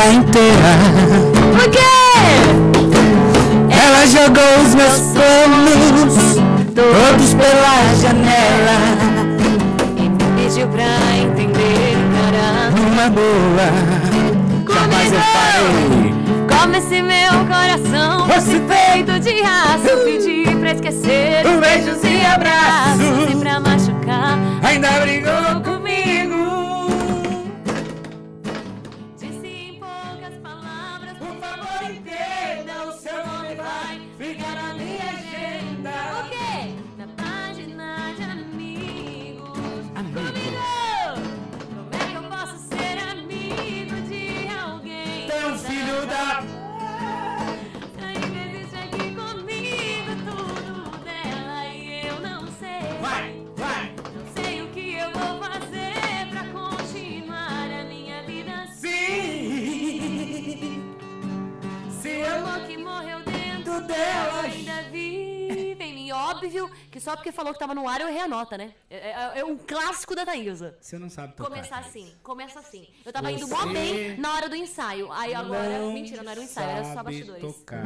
vida inteira. Por quê? Ela jogou os meus planos todos pela janela e me pediu pra entender, cara. Uma boa. Comigo, como esse meu coração, fosse feito de raça, Eu pedi pra esquecer. Um beijos e abraços e pra machucar. Ainda brigou comigo. elas ainda vivem em Óbvio que só porque falou que tava no ar eu errei a nota, né? É, é, é, é um clássico da Thaísa. Você não sabe tocar. Começar assim, começa assim. Eu tava indo mó bem na hora do ensaio. Aí agora. Não mentira, não era um ensaio, era só bastidores. Tocar.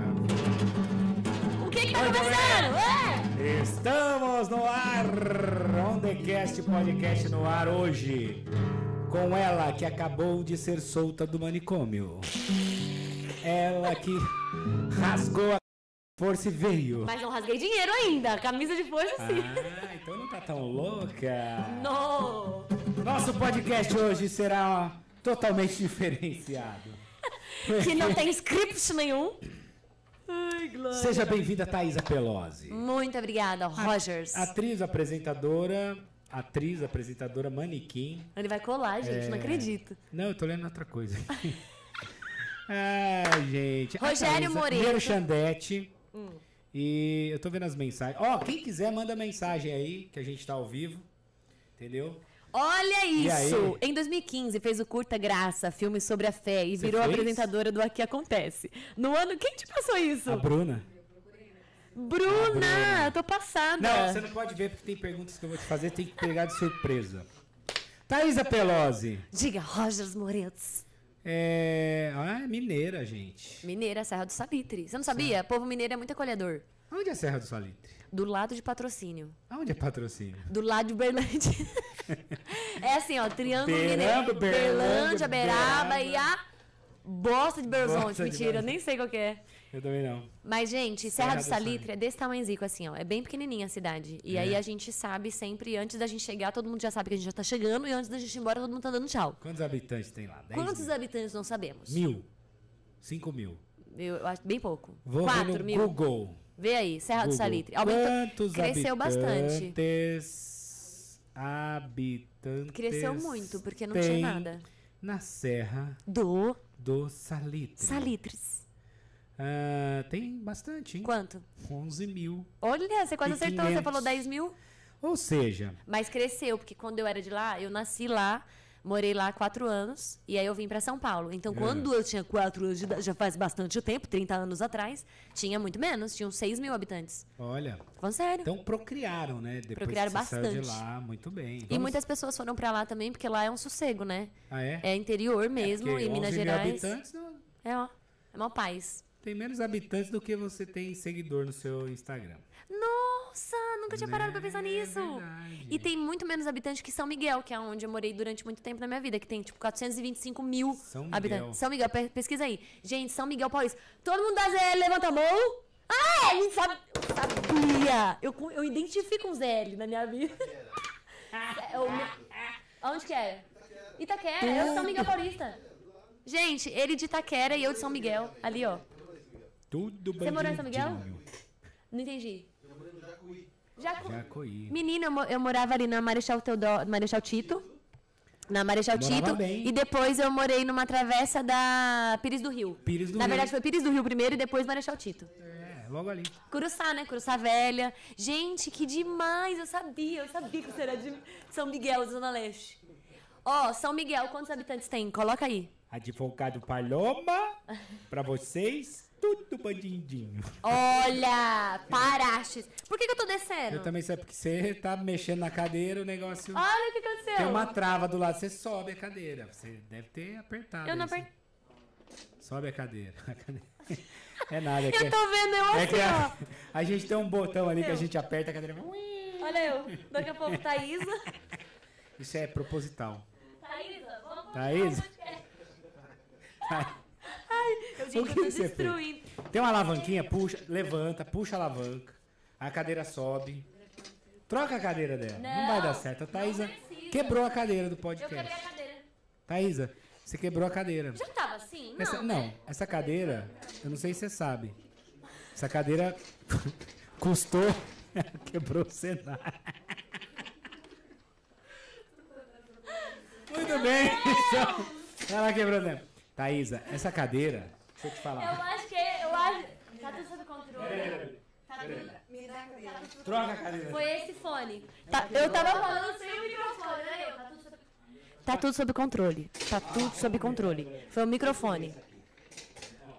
O que que tá começando? É! Estamos no ar! On The Cast Podcast no ar hoje. Com ela que acabou de ser solta do manicômio. Ela que rasgou a Força veio. Mas não rasguei dinheiro ainda. Camisa de força, sim. Ah, então não tá tão louca. Não. Nosso podcast hoje será totalmente diferenciado. que não tem script nenhum. Ai, glória. Seja bem-vinda, Thaisa Pelosi. Muito obrigada, Rogers. Atriz, apresentadora, atriz, apresentadora, manequim. Ele vai colar, gente, é... não acredito. Não, eu tô lendo outra coisa. Ai, gente. Rogério Moreira. Merchandete. Hum. E eu tô vendo as mensagens. Ó, oh, quem quiser, manda mensagem aí, que a gente tá ao vivo. Entendeu? Olha isso! Em 2015, fez o Curta Graça, filme sobre a fé, e Você virou fez? apresentadora do Aqui Acontece. No ano, quem te passou isso? A Bruna. Bruna, Bruna. tô passada. Não, você não pode ver porque tem perguntas que eu vou te fazer, tem que pegar de surpresa. Thaisa Pelosi. Diga, Rogers Moretz. É... Ah, é mineira, gente. Mineira, Serra do Salitre. Você não sabia? Povo mineiro é muito acolhedor. Onde é Serra do Salitre? Do lado de patrocínio. Aonde é patrocínio? Do lado de Berlândia. é assim, ó, Triângulo Mineiro. Berlândia, Berlândia, Beraba Beraba. e a bosta de Belo Horizonte. Mentira, nem sei qual que é. Eu também não. Mas, gente, Serra do Salitre é desse tamanhozinho, assim, ó. É bem pequenininha a cidade. E é. aí a gente sabe sempre, antes da gente chegar, todo mundo já sabe que a gente já tá chegando. E antes da gente ir embora, todo mundo tá dando tchau. Quantos habitantes tem lá? Dez Quantos mil? habitantes não sabemos? Mil. Cinco mil. Eu acho bem pouco. Vou Quatro mil. Google. Vê aí, Serra Google. do Salitre. Aumentou, Quantos cresceu bastante. Habitantes. Cresceu muito, porque não tinha nada. Na Serra do, do Salitre. Salitres. Uh, tem bastante, hein? Quanto? 11 mil. Olha, você quase acertou, 500. você falou 10 mil. Ou seja. Mas cresceu, porque quando eu era de lá, eu nasci lá, morei lá quatro anos, e aí eu vim para São Paulo. Então, é. quando é. eu tinha quatro anos de idade, já faz bastante tempo, 30 anos atrás, tinha muito menos, tinham 6 mil habitantes. Olha. Com sério. Então procriaram, né? Depois procriaram bastante. de lá, muito bem. Vamos... E muitas pessoas foram para lá também, porque lá é um sossego, né? Ah, é? É interior é, mesmo, é em Minas mil Gerais. Habitantes, não... É, ó. É uma paz. Tem menos habitantes do que você tem seguidor no seu Instagram. Nossa, nunca tinha parado é, pra pensar né, é nisso. E tem muito menos habitantes que São Miguel, que é onde eu morei durante muito tempo na minha vida, que tem tipo 425 mil São habitantes. São Miguel, pesquisa aí. Gente, São Miguel Paulista. Todo mundo da ZL levanta a mão. Ah, ele é, sabe. Sabia! Eu, eu identifico um ZL na minha vida. É, onde que é? Itaquera, eu de São Miguel Paulista. Gente, ele de Itaquera e eu de São Miguel. Ali, ó. Tudo bem. Você morou em São Miguel? Não entendi. Eu morei no Jacuí. Jacu... Jacuí. Menina, eu, morava ali na Marechal, Marechal Tito. Na Marechal Morava Tito. Bem. E depois eu morei numa travessa da Pires do Rio. Pires do Na Rio. verdade, foi Pires do Rio primeiro e depois Marechal Tito. É, logo ali. Curuçá, né? Curuçá Velha. Gente, que demais! Eu sabia, eu sabia que você era de São Miguel, Zona Leste. Ó, oh, São Miguel, quantos habitantes tem? Coloca aí. Advogado Paloma, pra vocês tudo bandidinho. Olha, paraste. Por que, que eu tô descendo? Eu também sei, porque você tá mexendo na cadeira, o negócio. Olha o que aconteceu. Tem uma trava do lado, você sobe a cadeira. Você deve ter apertado. Eu não apertei. Sobe a cadeira. a cadeira. É nada. É eu tô vendo, eu é assim, a, a, gente tem um botão ali que a gente aperta a cadeira. Olha eu. Daqui a pouco, Thaísa. Isso é proposital. Thaísa, vamos Thaísa. Thaísa. Ai, eu tô destruindo. Tem uma alavanquinha, puxa, levanta, puxa a alavanca. A cadeira sobe. Troca a cadeira dela. Não, não vai dar certo. A Thaisa quebrou a cadeira do podcast. Eu quebrei a cadeira. Thaisa, você quebrou a cadeira. Já tava assim? Não, essa, não, né? essa cadeira, eu não sei se você sabe. Essa cadeira custou, quebrou o cenário. Muito bem. Então, ela quebrou o Thaisa, essa cadeira, deixa eu te falar. Eu acho que. É, eu acho, tá tudo sob controle. Tá, tá Troca a cadeira. Foi esse fone. Tá, tá eu tava falando sem o microfone, né, Tá tudo sob Tá tudo sob controle. Tá tudo sob controle. Foi o microfone.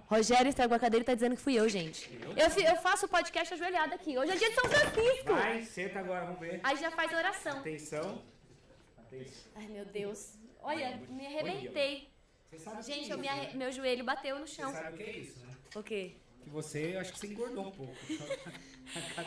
Rogério estragou a cadeira e tá dizendo que fui eu, gente. Eu, eu faço o podcast ajoelhada aqui. Hoje é dia de São Francisco. Vai, senta agora, vamos ver. Aí já faz oração. Atenção. Atenção. Ai, meu Deus. Olha, me arrebentei. Gente, é eu me né? meu joelho bateu no chão. Você sabe o que é isso, né? O quê? Que você, eu acho que você engordou um pouco.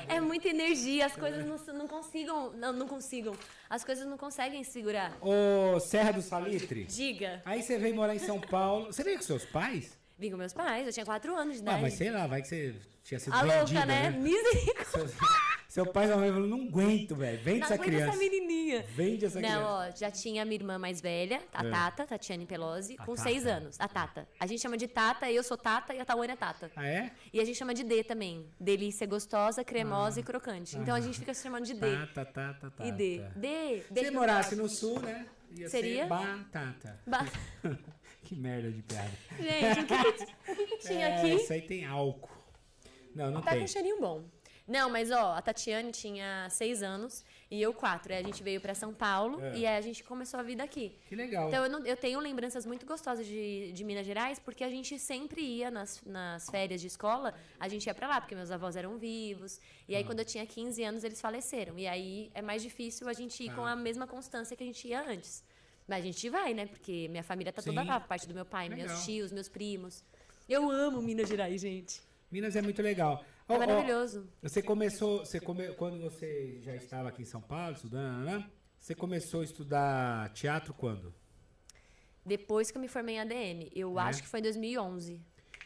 É muita energia, as coisas é. não, não consigam. Não, não consigam. As coisas não conseguem segurar. Ô, Serra do Salitre. Diga. Aí você veio morar em São Paulo. Você veio com seus pais? Vim com meus pais, eu tinha quatro anos de Ah, mas sei lá, vai que você tinha sido a louca, vendida, né? né? Misericórdia. Seu, pai e sua mãe falou, não aguento, velho. Vende não essa criança. essa menininha. Vende essa não, criança. Não, ó, já tinha minha irmã mais velha, a é. Tata, Tatiane Pelosi, a com tata. seis anos. A Tata. A gente chama de Tata, eu sou Tata e a Tawana é Tata. Ah, é? E a gente chama de D também. Delícia gostosa, cremosa ah. e crocante. Tá. Então ah. a gente fica se chamando de D. Tata, Tata, Tata. E D. D. D Se morasse no sul, né? Ia Seria? Ser batata. Ba que merda de piada. Gente, o que, que, tinha é, aqui? Isso aí tem álcool. Não, não tá tem. Tá com cheirinho bom. Não, mas ó, a Tatiane tinha seis anos e eu quatro. Aí a gente veio para São Paulo é. e aí a gente começou a vida aqui. Que legal. Então eu, não, eu tenho lembranças muito gostosas de, de, Minas Gerais, porque a gente sempre ia nas, nas férias de escola, a gente ia para lá, porque meus avós eram vivos. E aí ah. quando eu tinha 15 anos eles faleceram. E aí é mais difícil a gente ir ah. com a mesma constância que a gente ia antes. Mas a gente vai, né? Porque minha família tá Sim. toda lá, parte do meu pai, legal. meus tios, meus primos. Eu amo Minas Gerais, gente. Minas é muito legal. É oh, maravilhoso. Oh, você começou, você come, quando você já estava aqui em São Paulo, estudando, né, né, né, você começou a estudar teatro quando? Depois que eu me formei em ADM. Eu é? acho que foi em 2011.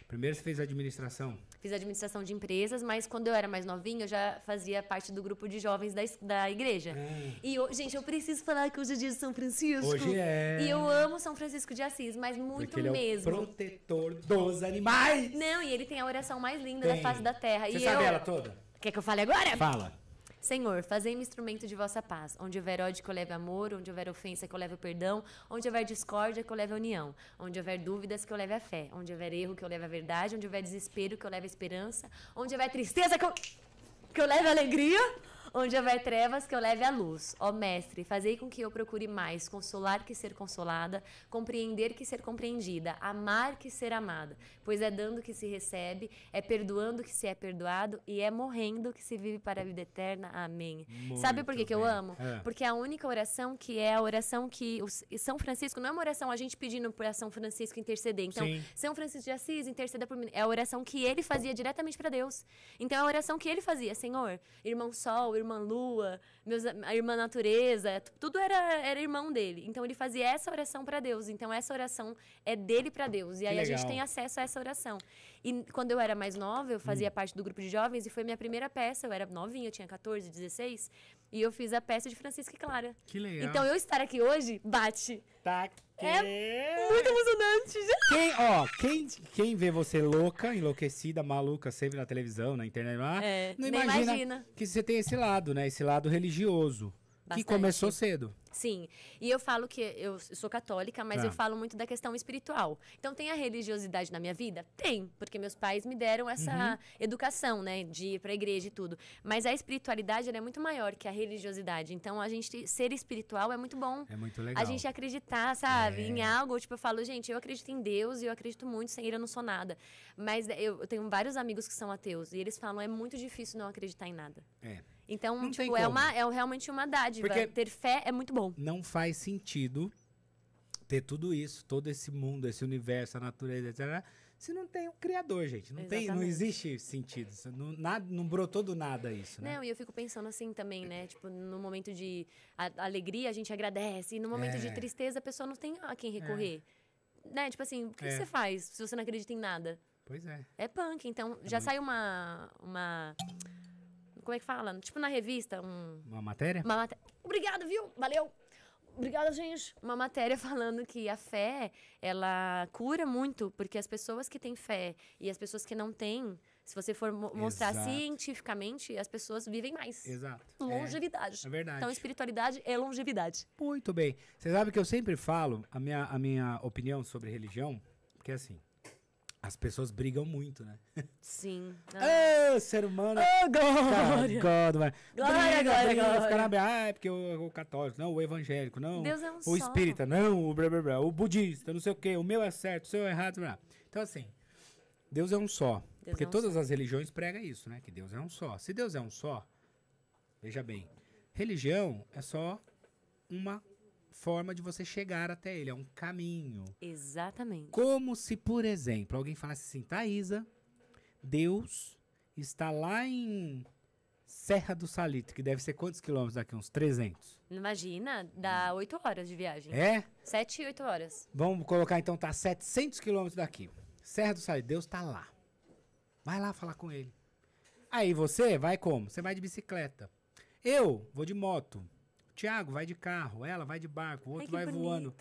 Primeiro você fez administração? fiz administração de empresas, mas quando eu era mais novinha, eu já fazia parte do grupo de jovens da, da igreja. É. E, eu, gente, eu preciso falar que hoje é dia de São Francisco. Hoje é. E eu amo São Francisco de Assis, mas muito ele mesmo. É o protetor dos animais! Não, e ele tem a oração mais linda tem. da face da terra. Você e sabe eu... ela toda? Quer que eu fale agora? Fala. Senhor, fazei-me instrumento de vossa paz. Onde houver ódio, que eu leve amor. Onde houver ofensa, que eu leve o perdão. Onde houver discórdia, que eu leve a união. Onde houver dúvidas, que eu leve a fé. Onde houver erro, que eu leve a verdade. Onde houver desespero, que eu leve a esperança. Onde houver tristeza, que eu, que eu leve a alegria. Onde houver trevas, que eu leve a luz. Ó Mestre, fazei com que eu procure mais consolar que ser consolada, compreender que ser compreendida, amar que ser amada. Pois é dando que se recebe, é perdoando que se é perdoado e é morrendo que se vive para a vida eterna. Amém. Muito Sabe por que, que eu amo? É. Porque a única oração que é a oração que os, São Francisco, não é uma oração a gente pedindo para São Francisco interceder. Então, Sim. São Francisco de Assis, interceda por mim. É a oração que ele fazia diretamente para Deus. Então, é a oração que ele fazia. Senhor, irmão Sol, irmão irmã Lua, meus, a irmã Natureza, tudo era, era irmão dele. Então ele fazia essa oração para Deus. Então essa oração é dele para Deus. E aí a gente tem acesso a essa oração. E quando eu era mais nova, eu fazia hum. parte do grupo de jovens e foi minha primeira peça. Eu era novinha, eu tinha 14, 16. E eu fiz a peça de Francisca e Clara. Que legal. Então eu estar aqui hoje bate. Tá aqui. É muito emocionante. Quem, ó, quem, quem vê você louca, enlouquecida, maluca, sempre na televisão, na internet, lá, é, não imagina, imagina, que você tem esse lado, né? Esse lado religioso. Bastante. Que começou cedo. Sim. E eu falo que eu sou católica, mas ah. eu tá. falo muito da questão espiritual. Então, tem a religiosidade na minha vida? Tem, porque meus pais me deram essa uhum. educação, né, de ir para a igreja e tudo. Mas a espiritualidade é muito maior que a religiosidade. Então, a gente ser espiritual é muito bom. É muito legal. A gente acreditar, sabe, é. em algo. Tipo, eu falo, gente, eu acredito em Deus e eu acredito muito, sem ele eu não sou nada. Mas eu, eu tenho vários amigos que são ateus e eles falam, é muito difícil não acreditar em nada. É. Então, não tipo, é, uma, é realmente uma dádiva. Porque ter fé é muito bom. Não faz sentido ter tudo isso, todo esse mundo, esse universo, a natureza, etc. Se não tem um criador, gente, não tem, não existe sentido. Não, nada, não brotou do nada isso, né? Não, e eu fico pensando assim também, né? Tipo, no momento de alegria a gente agradece, e no momento é. de tristeza a pessoa não tem a quem recorrer. É. Né? Tipo assim, o que, é. que, você faz se você não acredita em nada? Pois é. É punk, então é já sai uma uma como é que fala? Tipo na revista, um... Uma matéria? Uma matéria. Obrigada, viu? Valeu! Obrigada, gente. Uma matéria falando que a fé, ela cura muito, porque as pessoas que têm fé e as pessoas que não têm, se você for mo mostrar Exato. cientificamente, as pessoas vivem mais. Exato. É. Longevidade. É, é, verdade. Então, espiritualidade é longevidade. Muito bem. Você sabe que eu sempre falo a minha, a minha opinião sobre religião, que é assim, as pessoas brigam muito, né? Sim. Ah, oh, ser humano. Oh, glória. God, glória, briga, glória, briga, glória. Fica na beira. Ah, é porque o, o católico, não, o evangélico, não. Deus é um o só. espírita, não, o blá, blá, blá, o budista, não sei o quê. O meu é certo, o seu é errado. Blá. Então, assim, Deus é um só. Deus porque é um todas só. as religiões pregam isso, né? Que Deus é um só. Se Deus é um só, veja bem, religião é só uma forma de você chegar até ele, é um caminho. Exatamente. Como se, por exemplo, alguém falasse assim, Thaisa, Deus está lá em Serra do Salitre, que deve ser quantos quilômetros daqui? Uns 300. Imagina, dá oito horas de viagem. É? sete oito horas. Vamos colocar então, tá 700 quilômetros daqui. Serra do Salitre, Deus está lá. Vai lá falar com ele. Aí você vai como? Você vai de bicicleta. Eu vou de moto. Tiago vai de carro, ela vai de barco, o outro Ai, vai voando.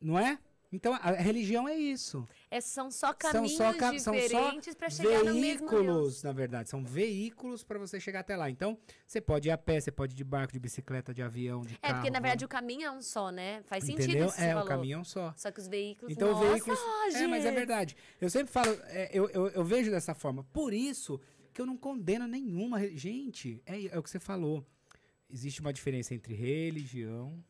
Não é? Então a religião é isso. É, são só caminhos são só, diferentes para chegar no mesmo Veículos, na verdade, são veículos para você chegar até lá. Então você pode ir a pé, você pode ir de barco, de bicicleta, de avião, de é, carro. É porque na né? verdade né? o caminho é um só, né? Faz Entendeu? sentido isso. É o caminho é um só. Só que os veículos. Então Nossa, veículos. Roger. É, mas é verdade. Eu sempre falo, é, eu, eu, eu, vejo dessa forma. Por isso que eu não condeno nenhuma gente. É, é o que você falou existe uma diferença entre religião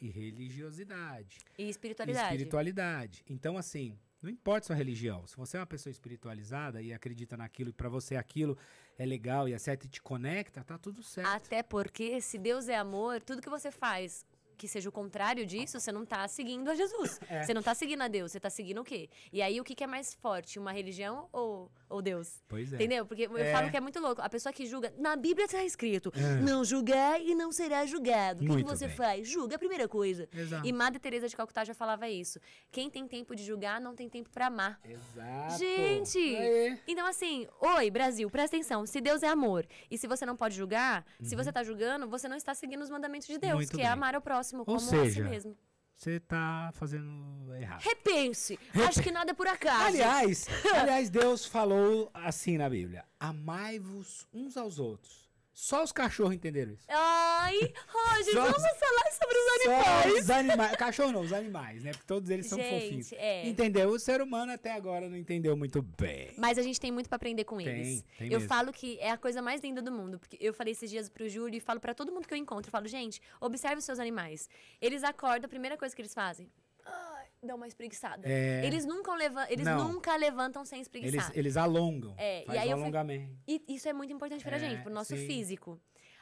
e religiosidade. E espiritualidade. E espiritualidade. Então, assim, não importa sua religião. Se você é uma pessoa espiritualizada e acredita naquilo e para você aquilo é legal e é certo e te conecta, tá tudo certo. Até porque se Deus é amor, tudo que você faz que seja o contrário disso, você não está seguindo a Jesus. É. Você não está seguindo a Deus, você está seguindo o quê? E aí, o que, que, é mais forte, uma religião ou, ou Deus? Pois é. Entendeu? Porque eu é. falo que é muito louco. A pessoa que julga, na Bíblia está escrito, é. não julgar e não será julgado. O que, você bem. faz? Julga a primeira coisa. Exato. E Madre Teresa de Calcutá já falava isso. Quem tem tempo de julgar, não tem tempo para amar. Exato. Gente! Aê. Então, assim, oi, Brasil, presta atenção. Se Deus é amor e se você não pode julgar, uhum. se você está julgando, você não está seguindo os mandamentos de Deus, muito que é bem. é amar o próximo próximo como Ou é assim seja, a si mesmo. Você está fazendo errado. Repense. Repen Acho que nada é por acaso. Aliás, aliás, Deus falou assim na Bíblia: amai-vos uns aos outros só os cachorros entenderam isso. Ai, Roger, vamos falar sobre os animais. Os animais. Cachorro não, os animais, né? Porque todos eles são gente, fofinhos. É. Entendeu? O ser humano até agora não entendeu muito bem. Mas a gente tem muito para aprender com tem, eles. Tem eu mesmo. falo que é a coisa mais linda do mundo. Porque eu falei esses dias pro Júlio e falo para todo mundo que eu encontro. Eu falo, gente, observe os seus animais. Eles acordam, a primeira coisa que eles fazem. Ai, dão uma espreguiçada. É... Eles, nunca, leva... eles nunca levantam sem espreguiçar. Eles, eles alongam. É, faz e aí alongamento. Fui... E isso é muito importante pra é, gente, pro nosso sim. físico.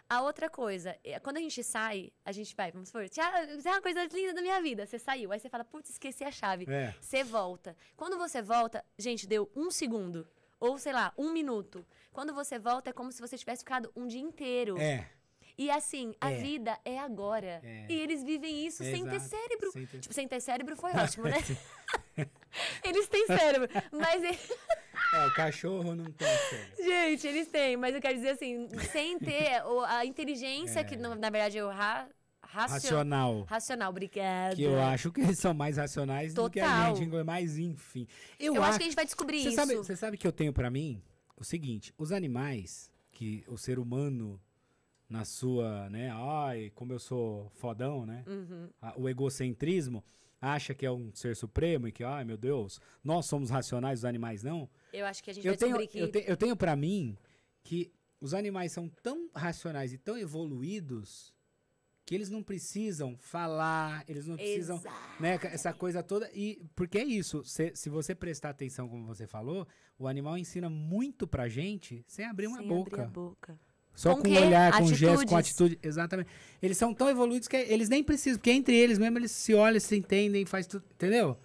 A outra coisa, é, quando a gente sai, a gente vai, vamos supor, isso é uma coisa linda da minha vida. Você saiu, aí você fala, putz, esqueci a chave. É. Você volta. Quando você volta, gente, deu um segundo. Ou, sei lá, um minuto. Quando você volta, é como se você tivesse ficado um dia inteiro. É. E assim, a é. vida é agora. É. E eles vivem isso sem ter cérebro. Sem ter... Tipo, sem ter cérebro foi ótimo, né? eles têm cérebro, mas... É, o cachorro não tem cérebro. Gente, eles têm, mas eu quero dizer assim, sem ter a inteligência, é. que na verdade eu ra racional. Racional, obrigada. Que eu acho que eles são mais racionais Total. do que a gente, mas enfim. Eu, eu acho, acho, que a gente vai descobrir cê isso. Sabe, você sabe que eu tenho para mim o seguinte, os animais que o ser humano na sua, né? Ai, como eu sou fodão, né? Uhum. O egocentrismo acha que é um ser supremo e que, ai meu Deus, nós somos racionais, os animais não. Eu acho que a gente eu vai tenho, que... Eu, te, eu tenho para mim que os animais são tão racionais e tão evoluídos que eles não precisam falar, eles não precisam, Exato. né, essa coisa toda. E porque é isso, se, se você prestar atenção como você falou, o animal ensina muito pra gente sem abrir uma sem boca. Abrir a boca. Só com, com o olhar, com Atitudes. gesto, com atitude. Exatamente. Eles são tão evoluídos que eles nem precisam, porque entre eles mesmo eles se olham, se entendem, faz tudo. Entendeu?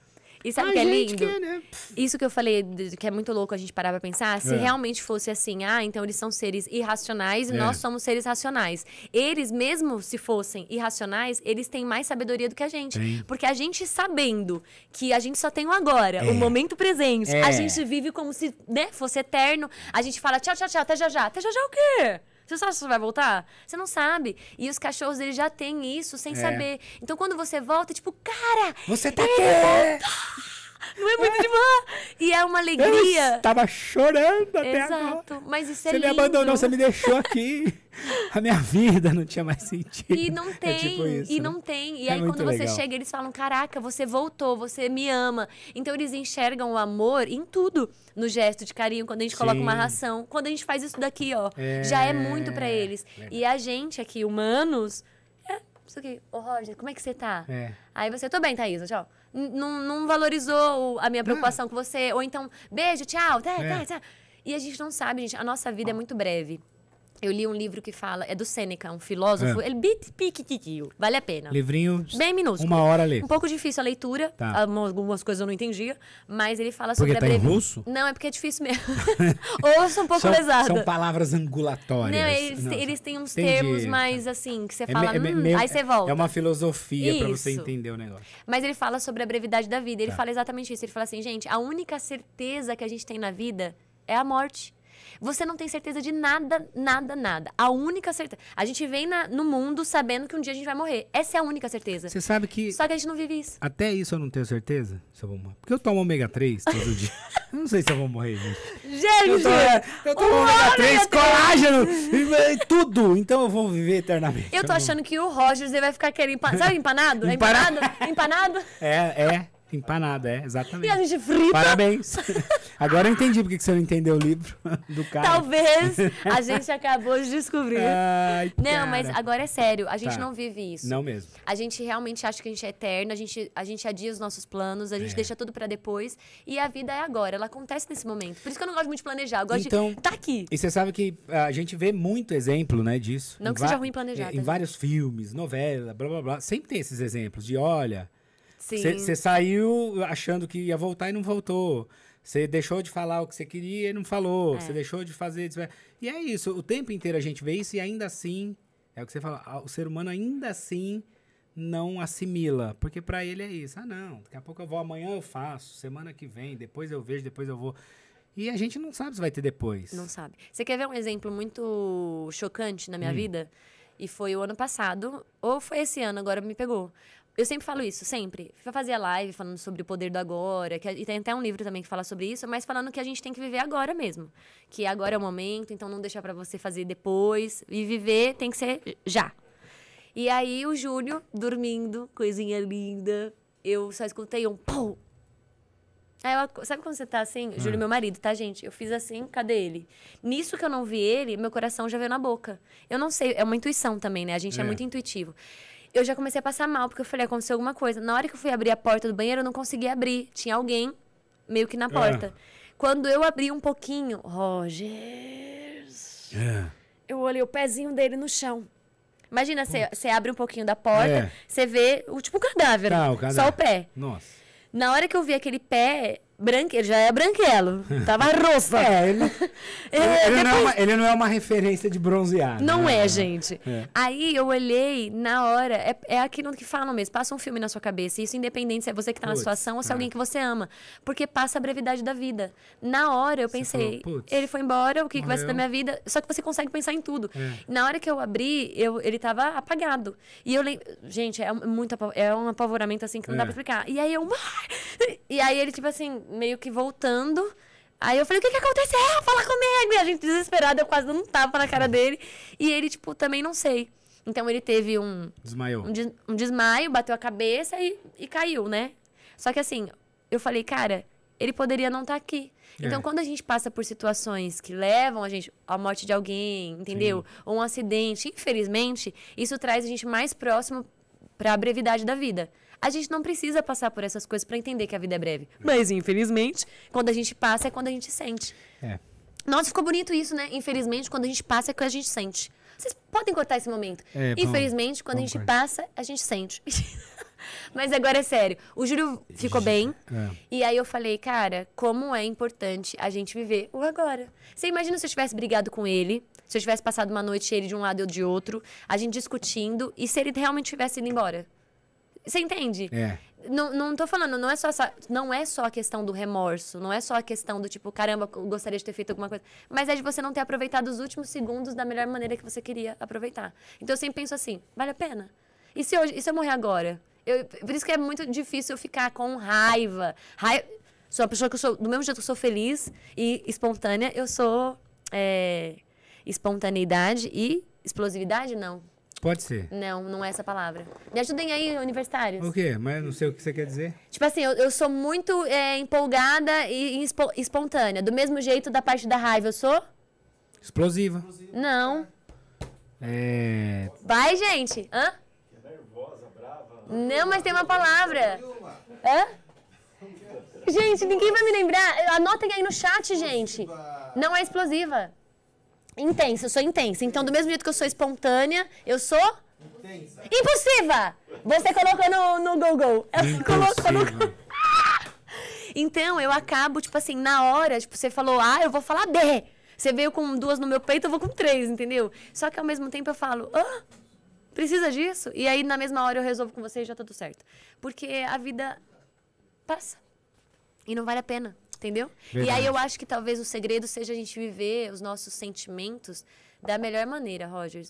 E sabe o que é lindo? né? Isso que eu falei, que é muito louco a gente parar pra pensar, se é. realmente fosse assim, ah, então eles são seres irracionais e é. nós somos seres racionais. Eles, mesmo se fossem irracionais, eles têm mais sabedoria do que a gente. Sim. Porque a gente sabendo que a gente só tem o agora, é. o momento presente, a é. gente vive como se né, fosse eterno, a gente fala tchau, tchau, tchau, até já já. Até já já o quê? Você sabe se você vai voltar? Você não sabe. E os cachorros eles já têm isso sem é. saber. Então quando você volta, é tipo, cara. Você tá aqui! não é muito de E é uma alegria. Eu estava chorando até Exato. agora. Mas isso é você lindo. Você me abandonou, você me deixou aqui. A minha vida não tinha mais sentido. E não é tem, é tipo isso, e não né? tem. E é aí quando você legal. chega, eles falam: "Caraca, você voltou, você me ama". Então eles enxergam o amor em tudo, no gesto de carinho, quando a gente Sim. coloca uma ração, quando a gente faz isso daqui, ó, é... já é muito para eles. E a gente aqui, humanos, isso o ô Roger, como é que você tá? É. Aí você, tô bem, Thaís, tchau. Não, não valorizou a minha é. preocupação com você. Ou então, beijo, tchau, tá, tchau. E a gente não sabe, gente, a nossa vida é muito breve. Eu li um livro que fala, é do Seneca, um filósofo, é. ele bit vale a pena. Livrinho bem minúsculo. Uma hora ler. Um pouco difícil a leitura, tá. algumas coisas eu não entendia, mas ele fala porque sobre tá a brevi... em russo? Não, é porque é difícil mesmo. Ouça um pouco são, São palavras angulatórias. Não, eles, não, eles têm uns entendi. termos mais assim, que você é fala, é me, é me, hum, aí você volta. É uma filosofia para você entender o negócio. Mas ele fala sobre a brevidade da vida, ele tá. fala exatamente isso, ele fala assim, gente, a única certeza que a gente tem na vida é a morte. Você não tem certeza de nada, nada, nada. A única certeza. A gente vem na, no mundo sabendo que um dia a gente vai morrer. Essa é a única certeza. Você sabe que. Só que a gente não vive isso. Até isso eu não tenho certeza se eu vou morrer. Porque eu tomo ômega 3 todo dia. eu não sei se eu vou morrer, gente. Gente! Eu, eu tomo ômega 3, 3, colágeno, tudo. Então eu vou viver eternamente. Eu tô achando que o Rogers ele vai ficar querendo. Sabe empanado? É empanado? empanado? É, é. Empanada, é, exatamente. E a gente frita. Parabéns. Agora eu entendi porque que você não entendeu o livro do cara. Talvez a gente acabou de descobrir. Ai, não, mas agora é sério, a gente tá. não vive isso. Não mesmo. A gente realmente acha que a gente é eterno, a gente, a gente adia os nossos planos, a gente é. deixa tudo para depois. E a vida é agora, ela acontece nesse momento. Por isso que eu não gosto muito de planejar, eu gosto então, de tá aqui. E você sabe que a gente vê muito exemplo, né, disso. Não que seja ruim planejar. em tá, vários filmes, novela, blá blá blá. Sempre tem esses exemplos de, olha você saiu achando que ia voltar e não voltou. Você deixou de falar o que você queria e não falou. Você é. deixou de fazer. E é isso. O tempo inteiro a gente vê isso e ainda assim. É o que você fala. O ser humano ainda assim não assimila. Porque para ele é isso. Ah, não. Daqui a pouco eu vou. Amanhã eu faço. Semana que vem. Depois eu vejo. Depois eu vou. E a gente não sabe se vai ter depois. Não sabe. Você quer ver um exemplo muito chocante na minha hum. vida? E foi o ano passado, ou foi esse ano, agora me pegou. Eu sempre falo isso, sempre. Eu fazia live falando sobre o poder do agora, que, e tem até um livro também que fala sobre isso, mas falando que a gente tem que viver agora mesmo. Que agora é o momento, então não deixar para você fazer depois. E viver tem que ser já. E aí o Júlio, dormindo, coisinha linda, eu só escutei um pum! Aí eu, sabe quando você tá assim? Hum. Júlio, meu marido, tá, gente? Eu fiz assim, cadê ele? Nisso que eu não vi ele, meu coração já veio na boca. Eu não sei, é uma intuição também, né? A gente é, é muito intuitivo eu já comecei a passar mal, porque eu falei, aconteceu alguma coisa. Na hora que eu fui abrir a porta do banheiro, eu não consegui abrir. Tinha alguém meio que na ah. porta. Quando eu abri um pouquinho, Rogers. É. Eu olhei o pezinho dele no chão. Imagina, você abre um pouquinho da porta, é. você é. vê o tipo um cadáver, tá, o cadáver. Só o pé. Nossa. Na hora que eu vi aquele pé, branque, ele já é branquelo. Tava rosto. É, ele, ele, é, ele, depois... não é uma, ele, não é uma, referência de bronzeado. Não né? é, gente. É. Aí eu olhei na hora, é, é aquilo que falam mesmo, passa um filme na sua cabeça. Isso independente se é você que tá Puts, na situação ou se é, é alguém que você ama. Porque passa a brevidade da vida. Na hora eu pensei, falou, ele foi embora, o que, que vai ser da minha vida? Só que você consegue pensar em tudo. É. Na hora que eu abri, eu, ele tava apagado. E eu lembro. Gente, é, muito, é um apavoramento assim que não dá é. pra explicar. E aí eu. E aí ele, tipo assim meio que voltando. Aí eu falei, o que que aconteceu? Fala comigo! E a gente desesperada, eu quase não tava tapa na cara dele. E ele, tipo, também não sei. Então ele teve um... Desmaiou. Um, des, um desmaio, bateu a cabeça e, e caiu, né? Só que assim, eu falei, cara, ele poderia não estar tá aqui. É. Então, é. quando a gente passa por situações que levam a gente à morte de alguém, entendeu? Ou um acidente, infelizmente, isso traz a gente mais próximo para a brevidade da vida. A gente não precisa passar por essas coisas para entender que a vida é breve. Mas, infelizmente, quando a gente passa é quando a gente sente. É. Nossa, ficou bonito isso, né? Infelizmente, quando a gente passa é quando a gente sente. Vocês podem cortar esse momento. É, Infelizmente, bom, quando bom, a gente passa, a gente sente. Mas agora é sério. O Júlio ficou bem. É. E aí eu falei, cara, como é importante a gente viver o agora. Você imagina se eu tivesse brigado com ele, se eu tivesse passado uma noite ele de um lado e eu de outro, a gente discutindo, e se ele realmente tivesse ido embora? Você entende? É. Não, não tô falando, não é, só essa, não é só a questão do remorso, não é só a questão do tipo, caramba, gostaria de ter feito alguma coisa. Mas é de você não ter aproveitado os últimos segundos da melhor maneira que você queria aproveitar. Então eu sempre penso assim, vale a pena? E se, hoje, e se eu morrer agora? Eu, por isso que é muito difícil eu ficar com raiva. raiva. Sou uma pessoa que eu sou, do mesmo jeito que eu sou feliz e espontânea, eu sou é, espontaneidade e explosividade, não. Pode ser. Não, não é essa palavra. Me ajudem aí, universitários. O quê? Mas eu não sei o que você quer dizer. Tipo assim, eu, eu sou muito é, empolgada e espontânea. Do mesmo jeito da parte da raiva, eu sou? Explosiva. Não. É. Vai, gente. Hã? Nervosa, brava. Não, mas tem uma palavra. Hã? Gente, ninguém vai me lembrar. Anotem aí no chat, gente. Não é explosiva. Intensa, eu sou intensa. Então, do mesmo jeito que eu sou espontânea, eu sou. Intensa. Impulsiva! Você colocou no, no Google. no. então, eu acabo, tipo assim, na hora, tipo, você falou ah eu vou falar b Você veio com duas no meu peito, eu vou com três, entendeu? Só que ao mesmo tempo eu falo, ah, precisa disso? E aí, na mesma hora, eu resolvo com você e já tá tudo certo. Porque a vida passa. E não vale a pena. Entendeu? Verdade. E aí eu acho que talvez o segredo seja a gente viver os nossos sentimentos da melhor maneira, Roger.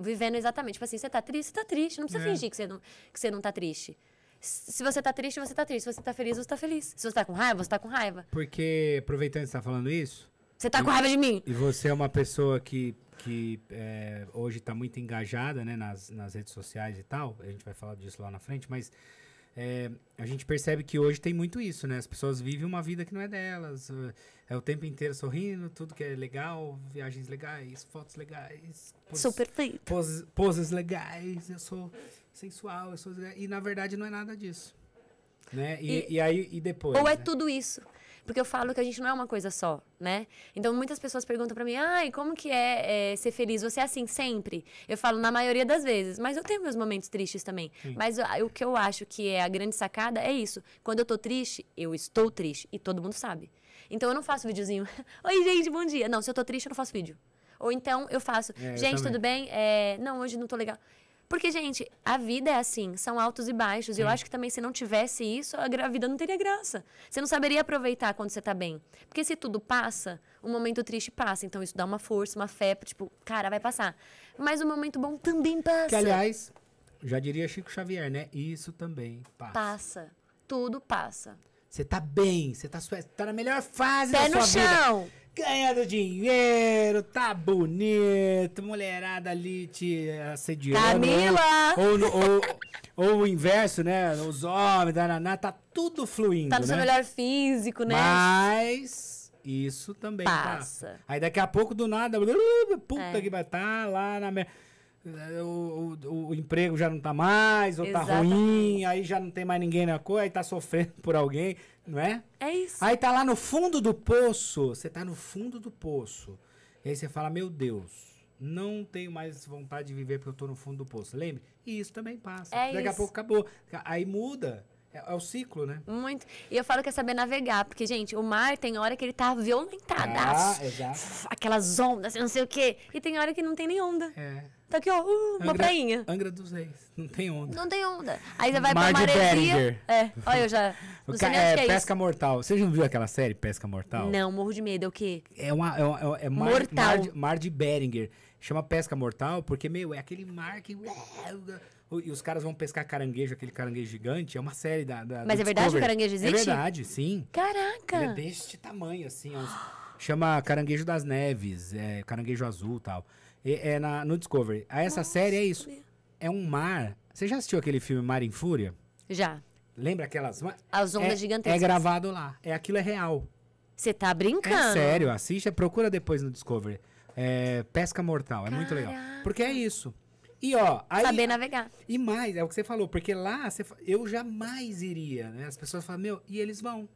Vivendo exatamente. Tipo assim, você tá triste, você tá triste. Não precisa é. fingir que você não, que você não tá triste. Se você tá triste, você tá triste. Se você tá feliz, você tá feliz. Se você tá com raiva, você tá com raiva. Porque, aproveitando que você tá falando isso. Você tá e, com raiva de mim! E você é uma pessoa que, que é, hoje tá muito engajada, né, nas, nas redes sociais e tal. A gente vai falar disso lá na frente, mas é, a gente percebe que hoje tem muito isso, né? As pessoas vivem uma vida que não é delas. É o tempo inteiro sorrindo, tudo que é legal, viagens legais, fotos legais. sou perfeito. Poses, poses, legais, eu sou sensual, eu sou... E na verdade não é nada disso. Né? E, e, e aí, e depois... Ou é né? é tudo isso. Porque eu falo que a gente não é uma coisa só, né? Então muitas pessoas perguntam para mim, ai, como que é, é, ser feliz? Você é assim sempre? Eu falo, na maioria das vezes, mas eu tenho meus momentos tristes também. Sim. Mas o, o que eu acho que é a grande sacada é isso. Quando eu tô triste, eu estou triste e todo mundo sabe. Então eu não faço videozinho, oi gente, bom dia. Não, se eu tô triste, eu não faço vídeo. Ou então eu faço, é, gente, eu tudo bem? É, não, hoje não tô legal. Porque, gente, a vida é assim, são altos e baixos. E eu acho que também se não tivesse isso, a vida não teria graça. Você não saberia aproveitar quando você tá bem. Porque se tudo passa, o momento triste passa. Então isso dá uma força, uma fé, tipo, cara, vai passar. Mas o momento bom também passa. Que, aliás, já diria Chico Xavier, né? Isso também passa. Passa. Tudo passa. Você tá bem, você tá, tá na melhor fase Pé da sua vida. Pé no chão! Vida ganhando dinheiro, tá bonito, mulherada ali te assediando. Camila! Ou, ou, ou, ou o inverso, né? Os homens, dananá, tá, tá, tá, tá tudo fluindo. Tá no né? seu melhor físico, né? Mas isso também passa. passa. Aí daqui a pouco, do nada, puta é. que vai tá lá na merda. É, o, o, o, emprego já não tá mais, ou tá Exatamente. tá ruim, aí já não tem mais ninguém na cor, aí tá sofrendo por alguém, não é? É isso. Aí tá lá no fundo do poço, você tá no fundo do poço. E aí você fala, meu Deus, não tenho mais vontade de viver porque eu tô no fundo do poço. Lembre? E isso também passa. É Daqui isso. a pouco acabou. Aí muda. É, é, o ciclo, né? Muito. E eu falo que é saber navegar, porque, gente, o mar tem hora que ele tá violentado. Ah, exato. Aquelas ondas, não sei o quê. E tem hora que não tem nem onda. É. Tá aqui, ó, uh, uma Angra, prainha. Angra dos Reis. Não tem onda. Não tem onda. Aí você vai Mar pra Maresia. É, olha, eu já. Não sei nem é, é Pesca isso. Mortal. Você já não viu aquela série Pesca Mortal? Não, morro de medo. É o quê? É uma. É, é mar, Mortal. Mar de, mar de Beringer. Chama Pesca Mortal porque, meu, é aquele mar que. E os caras vão pescar caranguejo, aquele caranguejo gigante. É uma série da. da Mas é verdade que o caranguejo é existe? É verdade, sim. Caraca! Ele é deste tamanho, assim. É Uns, chama Caranguejo das Neves, é, Caranguejo Azul e tal. É, é na, no Discovery. Aí essa Nossa, série é isso. É um mar. Você já assistiu aquele filme Mar em Fúria? Já. Lembra aquelas. As ondas é, gigantescas. É gravado lá. É, aquilo é real. Você tá brincando? É sério, assiste, procura depois no Discovery. É, Pesca Mortal, é Caraca. muito legal. Porque é isso. E ó, aí, saber navegar. E mais, é o que você falou, porque lá você, eu jamais iria, né? As pessoas falam, meu, e eles vão.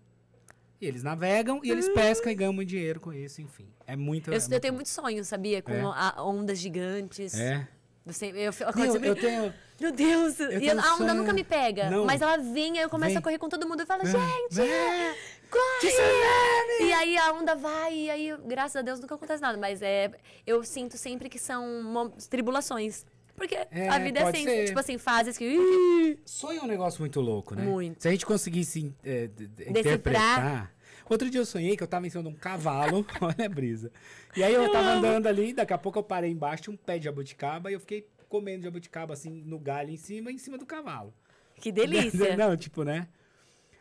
E eles navegam e eles pescam e ganham muito dinheiro com isso, enfim. É muito. Eu, é eu muito tenho muitos sonhos, sabia? Com é. ondas gigantes. É. Você, eu, eu, Não, sempre... eu tenho. Meu Deus! Eu e a onda nunca me pega. Não. Mas ela vem, aí eu começo vem. a correr com todo mundo. e falo, gente! É. Corre! E aí a onda vai, e aí, graças a Deus, nunca acontece nada. Mas é, eu sinto sempre que são tribulações. Porque é, a vida é sempre, ser. tipo assim, fases que. Sonho é um negócio muito louco, né? Muito. Se a gente conseguisse é, Decifrar. interpretar. Outro dia eu sonhei que eu tava em cima de um cavalo, olha a brisa. E aí eu, estava tava andando ali, daqui a pouco eu parei embaixo, tinha um pé de jabuticaba, e eu fiquei comendo jabuticaba assim no galho em cima, em cima do cavalo. Que delícia! Não, tipo, né?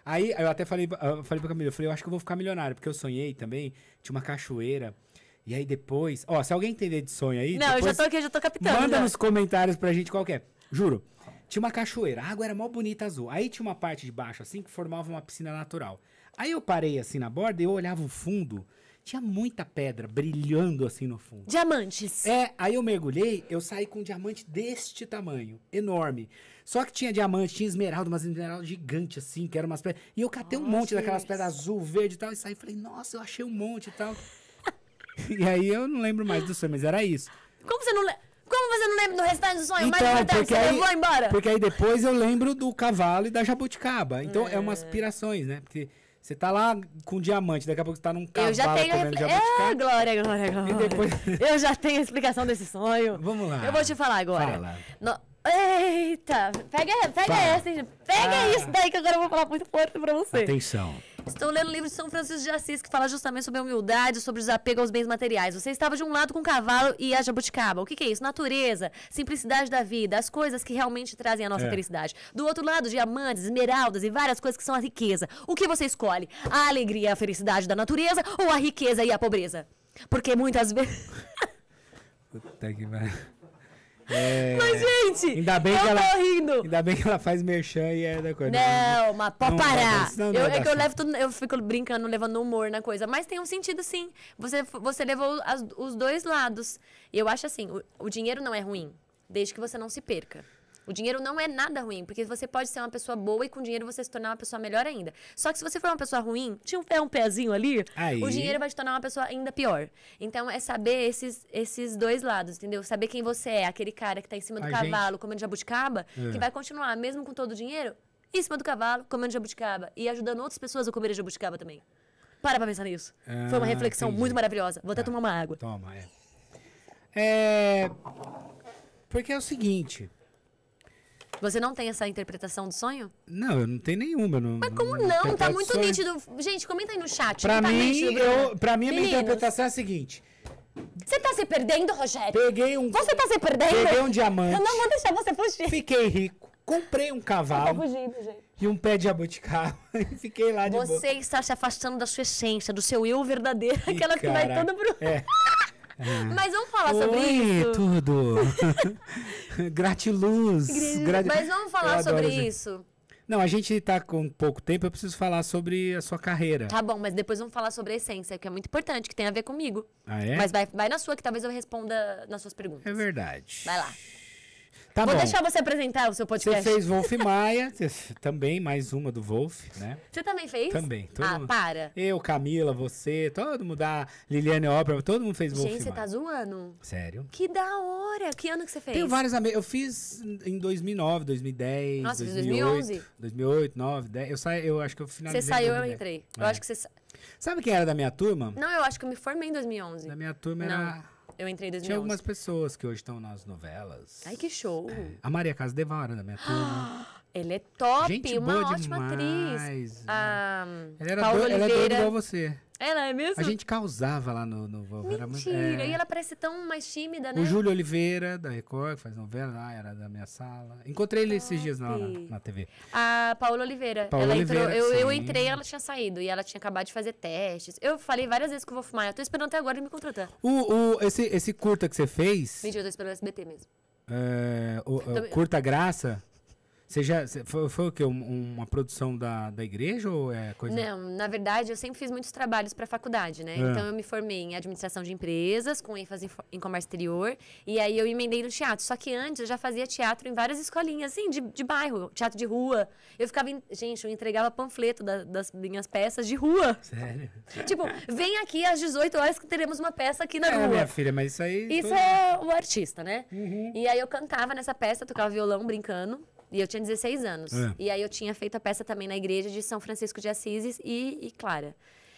Aí eu até falei, eu falei pra Camila, eu falei, eu acho que eu vou ficar milionário, porque eu sonhei também, tinha uma cachoeira. E aí depois. Ó, se alguém entender de sonho aí. Não, eu já tô aqui, eu já tô captando. Manda já. nos comentários pra gente qual é. Juro. Tinha uma cachoeira, a água era mó bonita azul. Aí tinha uma parte de baixo assim que formava uma piscina natural. Aí eu parei assim na borda e eu olhava o fundo. Tinha muita pedra brilhando assim no fundo. Diamantes. É, aí eu mergulhei, eu saí com um diamante deste tamanho, enorme. Só que tinha diamante, tinha esmeralda, umas esmeralda gigante assim, que eram umas pedras. E eu catei nossa, um monte daquelas pedras azul, verde e tal, e saí e falei, nossa, eu achei um monte e tal. E aí eu não lembro mais do sonho, mas era isso. Como você não lembra? Como você não lembra do restante do sonho? Então, mais importante, você aí, levou embora. Porque aí depois eu lembro do cavalo e da jabuticaba. Então é, é umas né? Porque você tá lá com diamante, daqui a pouco você tá num cavalo Eu já tenho... Repli... É, glória, glória, glória. E depois... eu já tenho a explicação desse sonho. Vamos lá. Eu vou te falar agora. Fala. No... Eita, pega, pega essa, hein? Pega ah. isso daí que agora eu vou falar muito forte pra você. Atenção. Estou lendo o livro de São Francisco de Assis, que fala justamente sobre a humildade, sobre o desapego aos bens materiais. Você estava de um lado com o cavalo e a jabuticaba. O que, que é isso? Natureza, simplicidade da vida, as coisas que realmente trazem a nossa é. felicidade. Do outro lado, diamantes, esmeraldas e várias coisas que são a riqueza. O que você escolhe? A alegria e a felicidade da natureza ou a riqueza e a pobreza? Porque muitas vezes. Puta que pariu. É... Mas, gente, ainda bem eu que ela, tô rindo. Ainda bem que ela faz merchan e é da coisa. Não, não mas pode parar. Não, não eu, é, eu, levo tudo, eu fico brincando, levando humor na coisa. Mas tem um sentido, sim. Você, você levou as, os dois lados. E eu acho assim, o, o dinheiro não é ruim, desde que você não se perca. O dinheiro não é nada ruim, porque você pode ser uma pessoa boa e com dinheiro você se tornar uma pessoa melhor ainda. Só que se você for uma pessoa ruim, tinha um, pé um pezinho ali, Aí. o dinheiro vai te tornar uma pessoa ainda pior. Então é saber esses, esses dois lados, entendeu? Saber quem você é, aquele cara que tá em cima do A cavalo, gente... comendo jabuticaba, que é. vai continuar, mesmo com todo o dinheiro, em cima do cavalo, comendo jabuticaba e ajudando outras pessoas a comer jabuticaba também. Para pra pensar nisso. Ah, Foi uma ah, reflexão entendi. muito maravilhosa. Vou até ah, tomar uma água. Toma, é. É. Porque é o seguinte. Você não tem essa interpretação do sonho? Não, eu não tenho nenhuma. Não, Mas como não? não tá muito nítido. Gente, comenta aí no chat. Pra tá mim, nítido, eu, pra mim a minha interpretação é a seguinte. Você tá se perdendo, Rogério? Peguei um. Você tá se perdendo? Peguei um diamante. Eu não vou deixar você fugir. Fiquei rico. Comprei um cavalo. Eu tô tá fugindo, gente. E um pé de abuticaba. e fiquei lá de Você boa. está se afastando da sua essência, do seu eu verdadeiro, aquela que vai todo pro. É. Mas vamos falar Oi, sobre isso. tudo. Gratiluz. Grat... Mas vamos falar sobre isso. Não, a gente está com pouco tempo, eu preciso falar sobre a sua carreira. Tá bom, mas depois vamos falar sobre a essência, que é muito importante, que tem a ver comigo. Ah, é? Mas vai, vai na sua, que talvez eu responda nas suas perguntas. É verdade. Vai lá. Tá Vou bom. deixar você apresentar o seu podcast. Você fez Wolf Maia, também mais uma do Wolf, né? Você também fez? Também. Todo ah, mundo... para. Eu, Camila, você, todo mundo, a Liliane Opera, todo mundo fez Gente, Wolf Gente, você tá zoando? Sério. Que da hora. Que ano que você fez? Tenho vários amigos. Eu fiz em 2009, 2010, Nossa, 2008. 2011? 2008, 2009, 10. Eu, saí, eu acho que eu finalizei. Você saiu, eu entrei. É. Eu acho que você... Sabe quem era da minha turma? Não, eu acho que eu me formei em 2011. Da minha turma era... Não. Eu entrei em 2011. Tinha algumas pessoas que hoje estão nas novelas. Ai, que show. É. A Maria Casa Devara, da minha turma. Ele é top, Gente uma boa ótima demais, atriz. Ah, ela era Paulo doida, Oliveira. ela é doida igual você. Ela é, é mesmo? A gente causava lá no, no Vovó. Mentira, é... e ela parece tão mais tímida, né? O Júlio Oliveira, da Record, que faz novela, lá, ah, era da minha sala. Encontrei ele esses dias lá na, na TV. A Paula Oliveira. Paula ela Oliveira, entrou, eu, eu entrei ela tinha saído, e ela tinha acabado de fazer testes. Eu falei várias vezes que eu vou fumar, eu tô esperando até agora ele me contratar. O, o, esse, esse curta que você fez... Mentira, eu tô esperando o SBT mesmo. É, o, é o, curta Graça... Você já. Foi, foi o quê? Um, uma produção da, da igreja ou é coisa. Não, na verdade, eu sempre fiz muitos trabalhos para a faculdade, né? É. Então eu me formei em administração de empresas, com ênfase em, em, comércio exterior. E aí eu emendei no teatro. Só que antes eu já fazia teatro em várias escolinhas, assim, de, de bairro, teatro de rua. Eu ficava. gente, eu entregava panfleto da, das minhas peças de rua. Sério? Tipo, vem aqui às 18 horas que teremos uma peça aqui na é, rua. minha filha, mas isso aí. Isso é o artista, né? Uhum. E aí eu cantava nessa peça, tocava violão brincando. E eu tinha 16 anos. É. E aí eu tinha feito a peça também na igreja de São Francisco de Assis e, e Clara.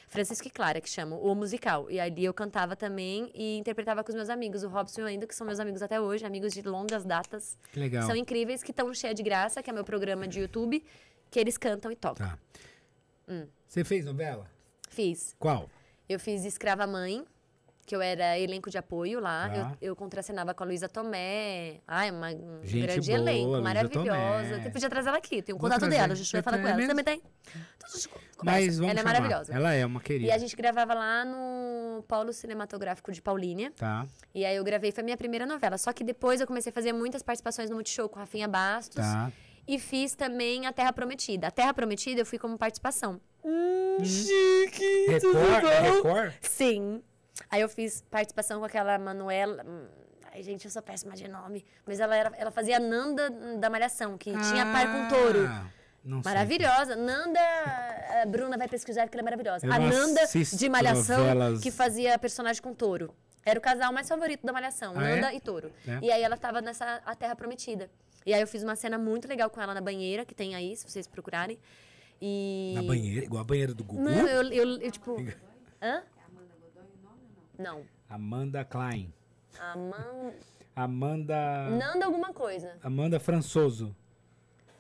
Francisco e Clara, que chama, o musical. E ali eu cantava também e interpretava com os meus amigos, o Robson ainda, que são meus amigos até hoje, amigos de longas datas. Que legal. São incríveis, que estão cheia de graça, que é meu programa de YouTube, que eles cantam e tocam. Tá. Hum. Você fez novela? Fiz. Qual? Eu fiz Escrava Mãe, que eu era elenco de apoio lá. Ah. Eu, eu contracenava com a Luísa Tomé. Ai, uma, Gente grande boa, elenco, maravilhosa. Você podia trazer ela aqui, tem um contato dela, a gente vai falar com ela. Mesmo? Você também tem? Então, a gente Mas vamos ela é chamar. é maravilhosa. Ela é uma querida. E a gente gravava lá no Polo Cinematográfico de Paulínia. Tá. E aí eu gravei, foi a minha primeira novela. Só que depois eu comecei a fazer muitas participações no Multishow com Rafinha Bastos. Tá. E fiz também A Terra Prometida. A Terra Prometida eu fui como participação. Hum, chique! Record? É Record? Sim. Aí eu fiz participação com aquela Manuela. Hum, ai, gente, eu sou péssima de nome. Mas ela, era, ela fazia Nanda da Malhação, que ah, tinha par com ah, touro. Não maravilhosa. Sei. Nanda. A eh, Bruna vai pesquisar que ela é maravilhosa. Eu a Nanda de Malhação, velas... que fazia personagem com touro. Era o casal mais favorito da Malhação, ah, Nanda é? e Touro. É. E aí ela tava nessa A Terra Prometida. E aí eu fiz uma cena muito legal com ela na banheira, que tem aí, se vocês procurarem. E... Na banheira? Igual a banheira do Google Não, eu, eu, eu tipo... Hã? Não. Amanda Klein. Amanda. Amanda. Nanda alguma coisa. Amanda Françoso.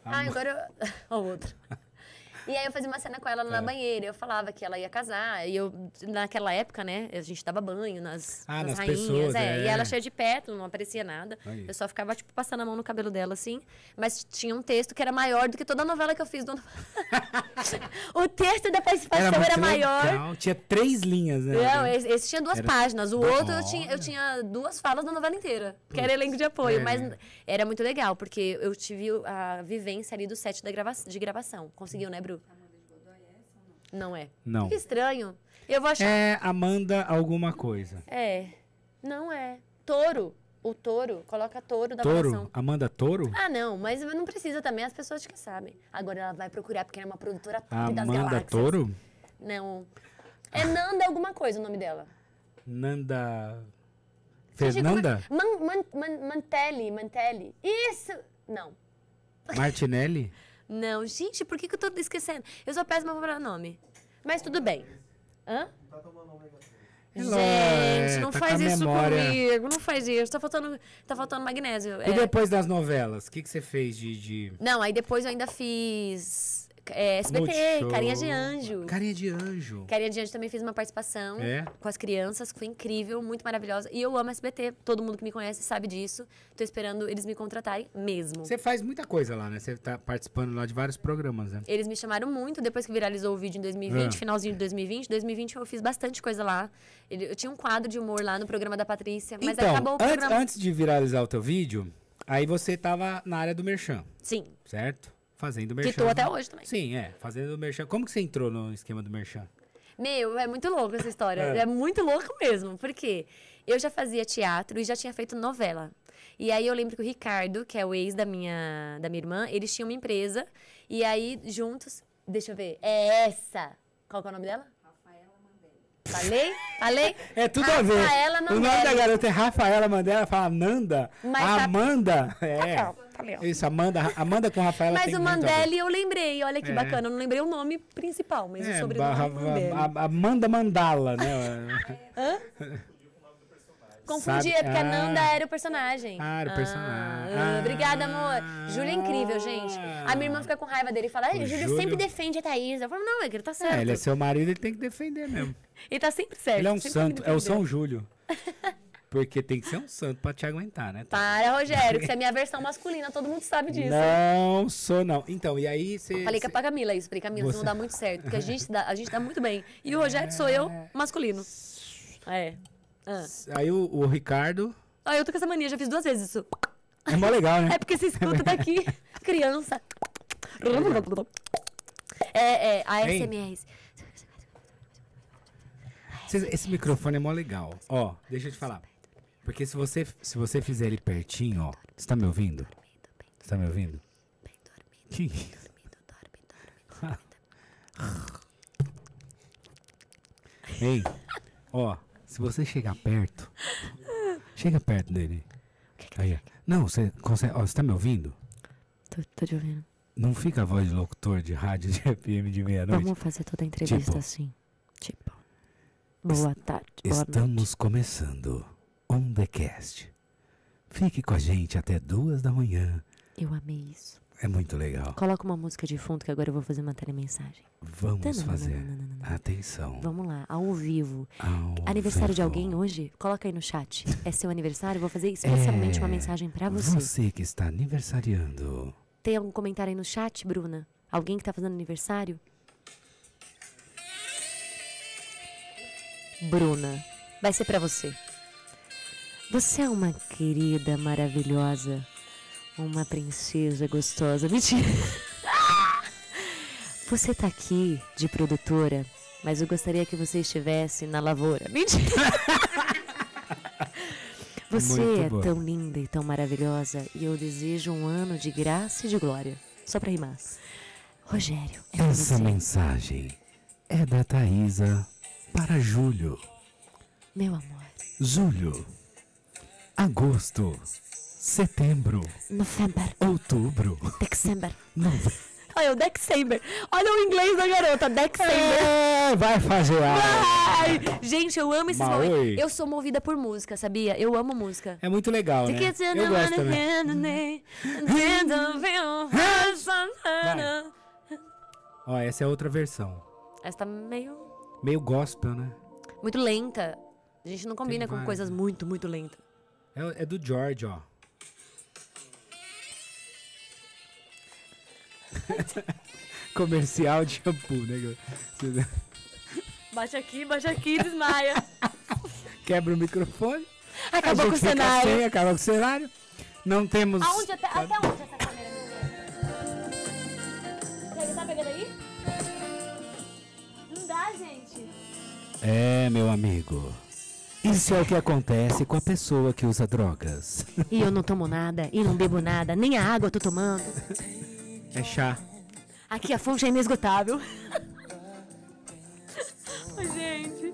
Am... Ah, agora. Eu... o outro. E aí eu fazia uma cena com ela na é. banheira. Eu falava que ela ia casar. E eu, naquela época, né, a gente dava banho nas, ah, nas, nas rainhas. Pessoas, é. E ela é. cheia de perto, não aparecia nada. Aí. Eu só ficava, tipo, passando a mão no cabelo dela, assim. Mas tinha um texto que era maior do que toda a novela que eu fiz do ano O texto da participação era, era maior. Legal. Tinha três linhas, né? Não, esse, esse tinha duas era... páginas. O da outro eu tinha, eu tinha duas falas da novela inteira. Porque era elenco de apoio. É. Mas era muito legal, porque eu tive a vivência ali do set da grava de gravação. Conseguiu, né, Bruno? Não é. Não. Que estranho. Eu vou achar. É Amanda alguma coisa. É. Não é. Touro. O touro, coloca touro da Touro? Produção. Amanda Touro? Ah, não, mas não precisa também, as pessoas que sabem. Agora ela vai procurar, porque ela é uma produtora top Amanda das galáxias. Amanda Touro? Não. É Nanda alguma coisa o nome dela. Nanda... Fernanda? Man, man, man, Mantelli, Mantelli. Isso! Não. Martinelli? Não, gente, por que, que eu tô esquecendo? Eu sou péssima pra nome. Mas tudo bem. Hã? Não tomando Gente, não é, tá faz isso comigo, não faz isso. Tá faltando, tá faltando magnésio. E é. depois das novelas, o que, que você fez de, de, Não, aí depois eu ainda fiz é, SBT, Carinha de Anjo. Carinha de Anjo. Carinha de Anjo também fez uma participação é? com as crianças, foi incrível, muito maravilhosa. E eu amo SBT, todo mundo que me conhece sabe disso. Tô esperando eles me contratarem mesmo. Você faz muita coisa lá, né? Você tá participando lá de vários programas, né? Eles me chamaram muito depois que viralizou o vídeo em 2020, ah. finalzinho de 2020. 2020 eu fiz bastante coisa lá. Eu tinha um quadro de humor lá no programa da Patrícia, mas então, acabou o programa. Antes, antes de viralizar o teu vídeo, aí você tava na área do Merchan. Sim. Certo? Fazendo merchan. Que tô até hoje também. Sim, é. Fazendo merchan. Como que você entrou no esquema do merchan? Meu, é muito louco essa história. É. é muito louco mesmo. porque Eu já fazia teatro e já tinha feito novela. E aí eu lembro que o Ricardo, que é o ex da minha, da minha irmã, eles tinham uma empresa. E aí, juntos. Deixa eu ver. É essa. Qual é o nome dela? Falei? Falei? É tudo Rafaela a ver. Mandela. O nome da garota é Rafaela Mandela, fala Nanda, Mas tá- Amanda. É. Tá... É. Isso, Amanda, Amanda com Rafael. mas o Mandeli eu lembrei, olha que é. bacana. Eu não lembrei o nome principal, mas é, o sobrenome. A, a, Amanda Mandala, né? Hã? Confundi, é porque ah, a Nanda ah. era o personagem. Ah, era o ah, personagem. Ah, ah, obrigada, amor. Ah. Júlio é incrível, gente. A minha irmã fica com raiva dele e fala: Júlio, Júlio sempre é defende a Thaís. Eu falo: não, é que ele tá é, certo. É, ele é seu marido, ele tem que defender mesmo. ele tá sempre certo. Ele é um santo, é o São Júlio. Porque tem que ser um santo pra te aguentar, né? Para, Rogério, que você é minha versão masculina, todo mundo sabe disso. Não sou, não. Então, e aí você. falei cê... que é pra Camila isso, falei, Camila, você... não dá muito certo, porque a gente dá, a gente dá muito bem. E o Rogério é... sou eu, é. masculino. É. Ah. Aí o, o Ricardo. Ah, eu tô com essa mania, já fiz duas vezes isso. É mó legal, né? É porque você escuta daqui, criança. É, é, a SMRs. Esse microfone é mó legal. Ó, deixa eu te falar. Porque se você, se você fizer ele pertinho, ó. Você tá me ouvindo? Você tá me ouvindo? Bem dormido. Que isso? Ei, ó. Se você chegar perto. chega perto dele. Aí, não, você consegue. Ó, você tá me ouvindo? Tô, tô te ouvindo. Não fica a voz de locutor de rádio de FM de meia-noite. Vamos fazer toda a entrevista tipo, assim. Tipo. Boa tarde. Boa estamos noite. começando. OndaCast. Fique com a gente até duas da manhã. Eu amei isso. É muito legal. Coloca uma música de fundo que agora eu vou fazer uma telemensagem. Vamos Tanana, fazer. Atenção. Vamos lá, ao vivo. Ao aniversário vivo. de alguém hoje? Coloca aí no chat. É seu aniversário? Vou fazer especialmente é uma mensagem para você. Você que está aniversariando. Tem algum comentário aí no chat, Bruna? Alguém que está fazendo aniversário? Bruna, vai ser para você. Você é uma querida maravilhosa, uma princesa gostosa. Mentira! Você tá aqui de produtora, mas eu gostaria que você estivesse na lavoura. Mentira! Você é tão linda e tão maravilhosa e eu desejo um ano de graça e de glória. Só pra rimar. Rogério, é Essa você. mensagem é da Thaisa para Júlio. Meu amor. Júlio agosto, setembro, November, outubro, December. Novembro. Olha o December. Olha o inglês da garota, December. É, vai fazer Vai! Gente, eu amo esses momentos. Eu sou movida por música, sabia? Eu amo música. É muito legal, né? Eu gosto também. Vai. Ó, essa é outra versão. Essa tá meio... Meio gospel, né? Muito lenta. A gente não combina com coisas né? muito, muito lentas. É, é do George, ó. Comercial de shampoo, né? Bate aqui, bate aqui, desmaia. Quebra o microfone. Acabou com o cenário. Sem, acabou com o cenário. Não temos. Aonde até, até onde essa câmera? Você tá pegando aí? Não dá, gente. É, meu amigo. Isso é o que acontece com a pessoa que usa drogas. E eu não tomo nada, e não bebo nada, nem a água eu tô tomando. É chá. Aqui a fonte é inesgotável. Gente,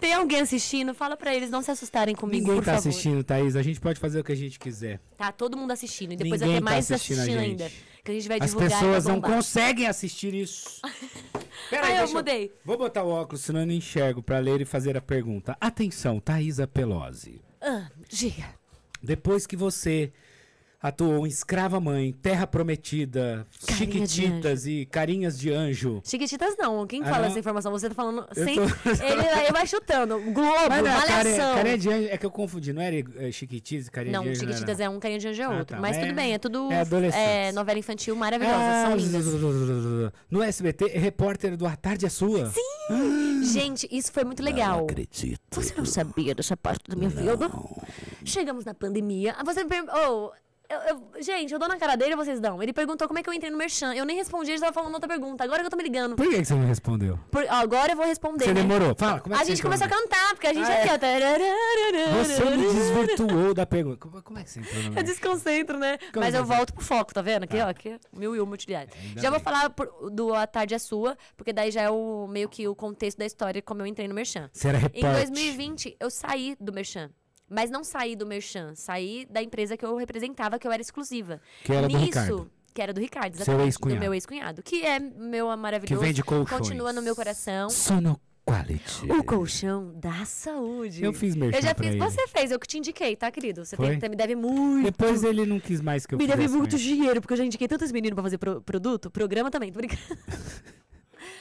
tem alguém assistindo? Fala para eles não se assustarem comigo, Ninguém por tá favor. assistindo, Thaís. A gente pode fazer o que a gente quiser. Tá todo mundo assistindo, e depois Ninguém tá mais assistindo, assistindo ainda que a gente vai As divulgar. As pessoas não conseguem assistir isso. Peraí, ah, eu mudei. Eu... Vou botar o óculos, senão eu não enxergo, para ler e fazer a pergunta. Atenção, Thaisa Pelosi. Ah, diga. Depois que você em Escrava Mãe, Terra Prometida, Carinha Chiquititas e Carinhas de Anjo. Chiquititas não, quem ah, fala essa informação? Você tá falando sem. Tô... Ele, ele, vai chutando. Globo, não, Malhação. Carinha, de Anjo, é que eu confundi, não era é, Chiquititas e Carinha não, de Anjo? Chiquititas não, Chiquititas é um, Carinha de Anjo é ah, outro. Ah, tá. Mas é, tudo bem, é tudo é, é novela infantil maravilhosa, ah, são No SBT, repórter do A Tarde é Sua. Sim! Gente, isso foi muito legal. Não acredito. Você não sabia dessa parte da minha não. vida? Chegamos na pandemia. Você. Oh, eu, eu, gente, eu dou na cara dele e vocês dão. Ele perguntou como é que eu entrei no Merchan. Eu nem respondi, ele estava falando outra pergunta. Agora que eu tô me ligando. Por que, que você não respondeu? Por, agora eu vou responder. Você né? demorou. Fala, como é que A gente começou a cantar, porque a gente ah, aqui, é. ó. você me desvirtuou da pergunta. Como, como, é que você entrou no Merchan? Eu desconcentro, né? Como Mas eu volto pro foco, tá vendo? Aqui, tá. ó, aqui, mil e uma É, já bem. vou falar por, do A Tarde é Sua, porque daí já é o meio que o contexto da história, como eu entrei no Merchan. Você era repórter. Em 2020, eu saí do Merchan. Mas não saí do Merchan, saí da empresa que eu representava, que eu era exclusiva. Que era Nisso, do Ricardo. Que era do Ricardo, exatamente. Seu ex do meu ex-cunhado. Que é meu maravilhoso. Que vende colchões. Continua no meu coração. Sono Quality. O colchão da saúde. Eu fiz merchan Eu já fiz, você fez, eu que te indiquei, tá, querido? Você tem, me deve muito. Depois ele não quis mais que eu Me deve muito dinheiro, porque eu já indiquei tantos meninos pra fazer pro, produto, programa também, tô brincando.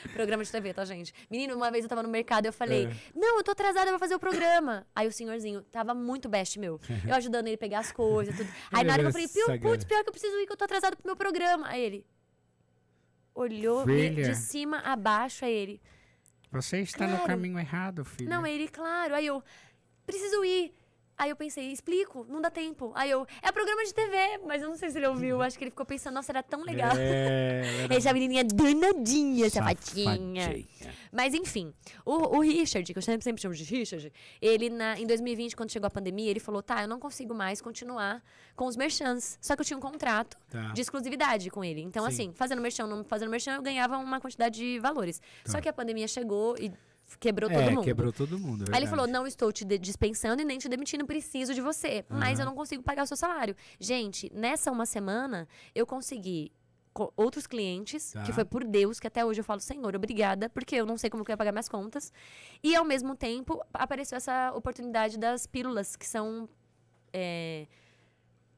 programa de TV, tá, gente? Menino, uma vez eu tava no mercado e eu falei: é. Não, eu tô atrasada pra fazer o programa. Aí o senhorzinho tava muito best meu. Eu ajudando ele a pegar as coisas, tudo. Aí na hora eu falei: Putz, pior que eu preciso ir, que eu tô atrasado pro meu programa. Aí ele olhou filha, de cima a baixo a ele. Você está claro. no caminho errado, filho. Não, ele, claro. Aí eu preciso ir. Aí eu pensei, explico, não dá tempo. Aí eu, é programa de TV, mas eu não sei se ele ouviu. Acho que ele ficou pensando, nossa, era tão legal. É, era... Essa menininha danadinha, sapatinha. Mas enfim, o, o, Richard, que eu sempre, sempre chamo de Richard, ele na, em 2020, quando chegou a pandemia, ele falou, tá, eu não consigo mais continuar com os merchants. Só que eu tinha um contrato tá. de exclusividade com ele. Então, Sim. assim, fazendo merchan, não fazendo merchan, eu ganhava uma quantidade de valores. Tá. Só que a pandemia chegou e quebrou é, todo mundo. quebrou todo mundo. Verdade. É Aí ele falou: não estou te dispensando e nem te demitindo, preciso de você. Uhum. Mas eu não consigo pagar o seu salário. Gente, nessa uma semana, eu consegui outros clientes, tá. que foi por Deus, que até hoje eu falo, Senhor, obrigada, porque eu não sei como que eu ia pagar minhas contas. E ao mesmo tempo, apareceu essa oportunidade das pílulas, que são. É,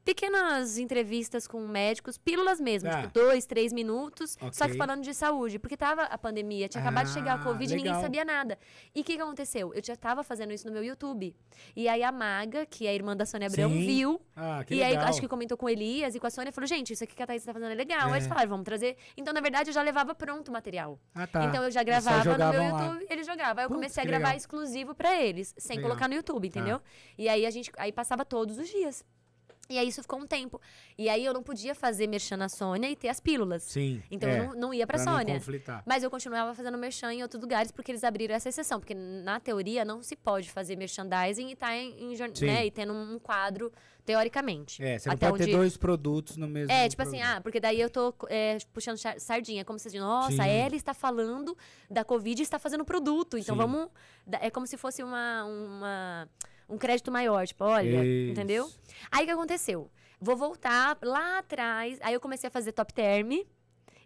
pequenas entrevistas com médicos, pílulas mesmo, ah. tipo dois, três minutos, okay. só que falando de saúde, porque tava a pandemia, tinha ah, acabado de chegar a ah, Covid legal. e ninguém sabia nada. E o que, que, aconteceu? Eu já tava fazendo isso no meu YouTube. E aí a Maga, que é a irmã da Sônia Abrão, viu. Ah, que e legal. aí acho que comentou com o Elias e com a Sônia, falou: gente, isso aqui que a Thaís tá fazendo é legal. É. Aí eles falaram, vamos trazer. Então, na verdade, eu já levava pronto o material. Ah, tá. Então eu já gravava no meu YouTube, lá. ele jogava. Aí eu Putz, comecei a gravar legal. exclusivo para eles, sem legal. colocar no YouTube, tá. entendeu? E aí a gente aí passava todos os dias. E aí isso ficou um tempo. E aí eu não podia fazer merchan na Sônia e ter as pílulas. Sim. Então é, eu não, não ia pra, pra Sônia. Mas eu continuava fazendo merchan em outros lugares porque eles abriram essa exceção. Porque na teoria não se pode fazer merchandising e tá em, em né, e tendo um quadro, teoricamente. É, você não até pode onde... ter dois produtos no mesmo. É, tipo assim, produto. assim, ah, porque daí eu tô é, puxando sardinha. Como se assim, nossa, Sim. a Ellie está falando da Covid e está fazendo produto. Então Sim. vamos. É como se fosse uma. uma um crédito maior, tipo, olha, Isso. entendeu? Aí o que aconteceu? Vou voltar lá atrás, aí eu comecei a fazer top term.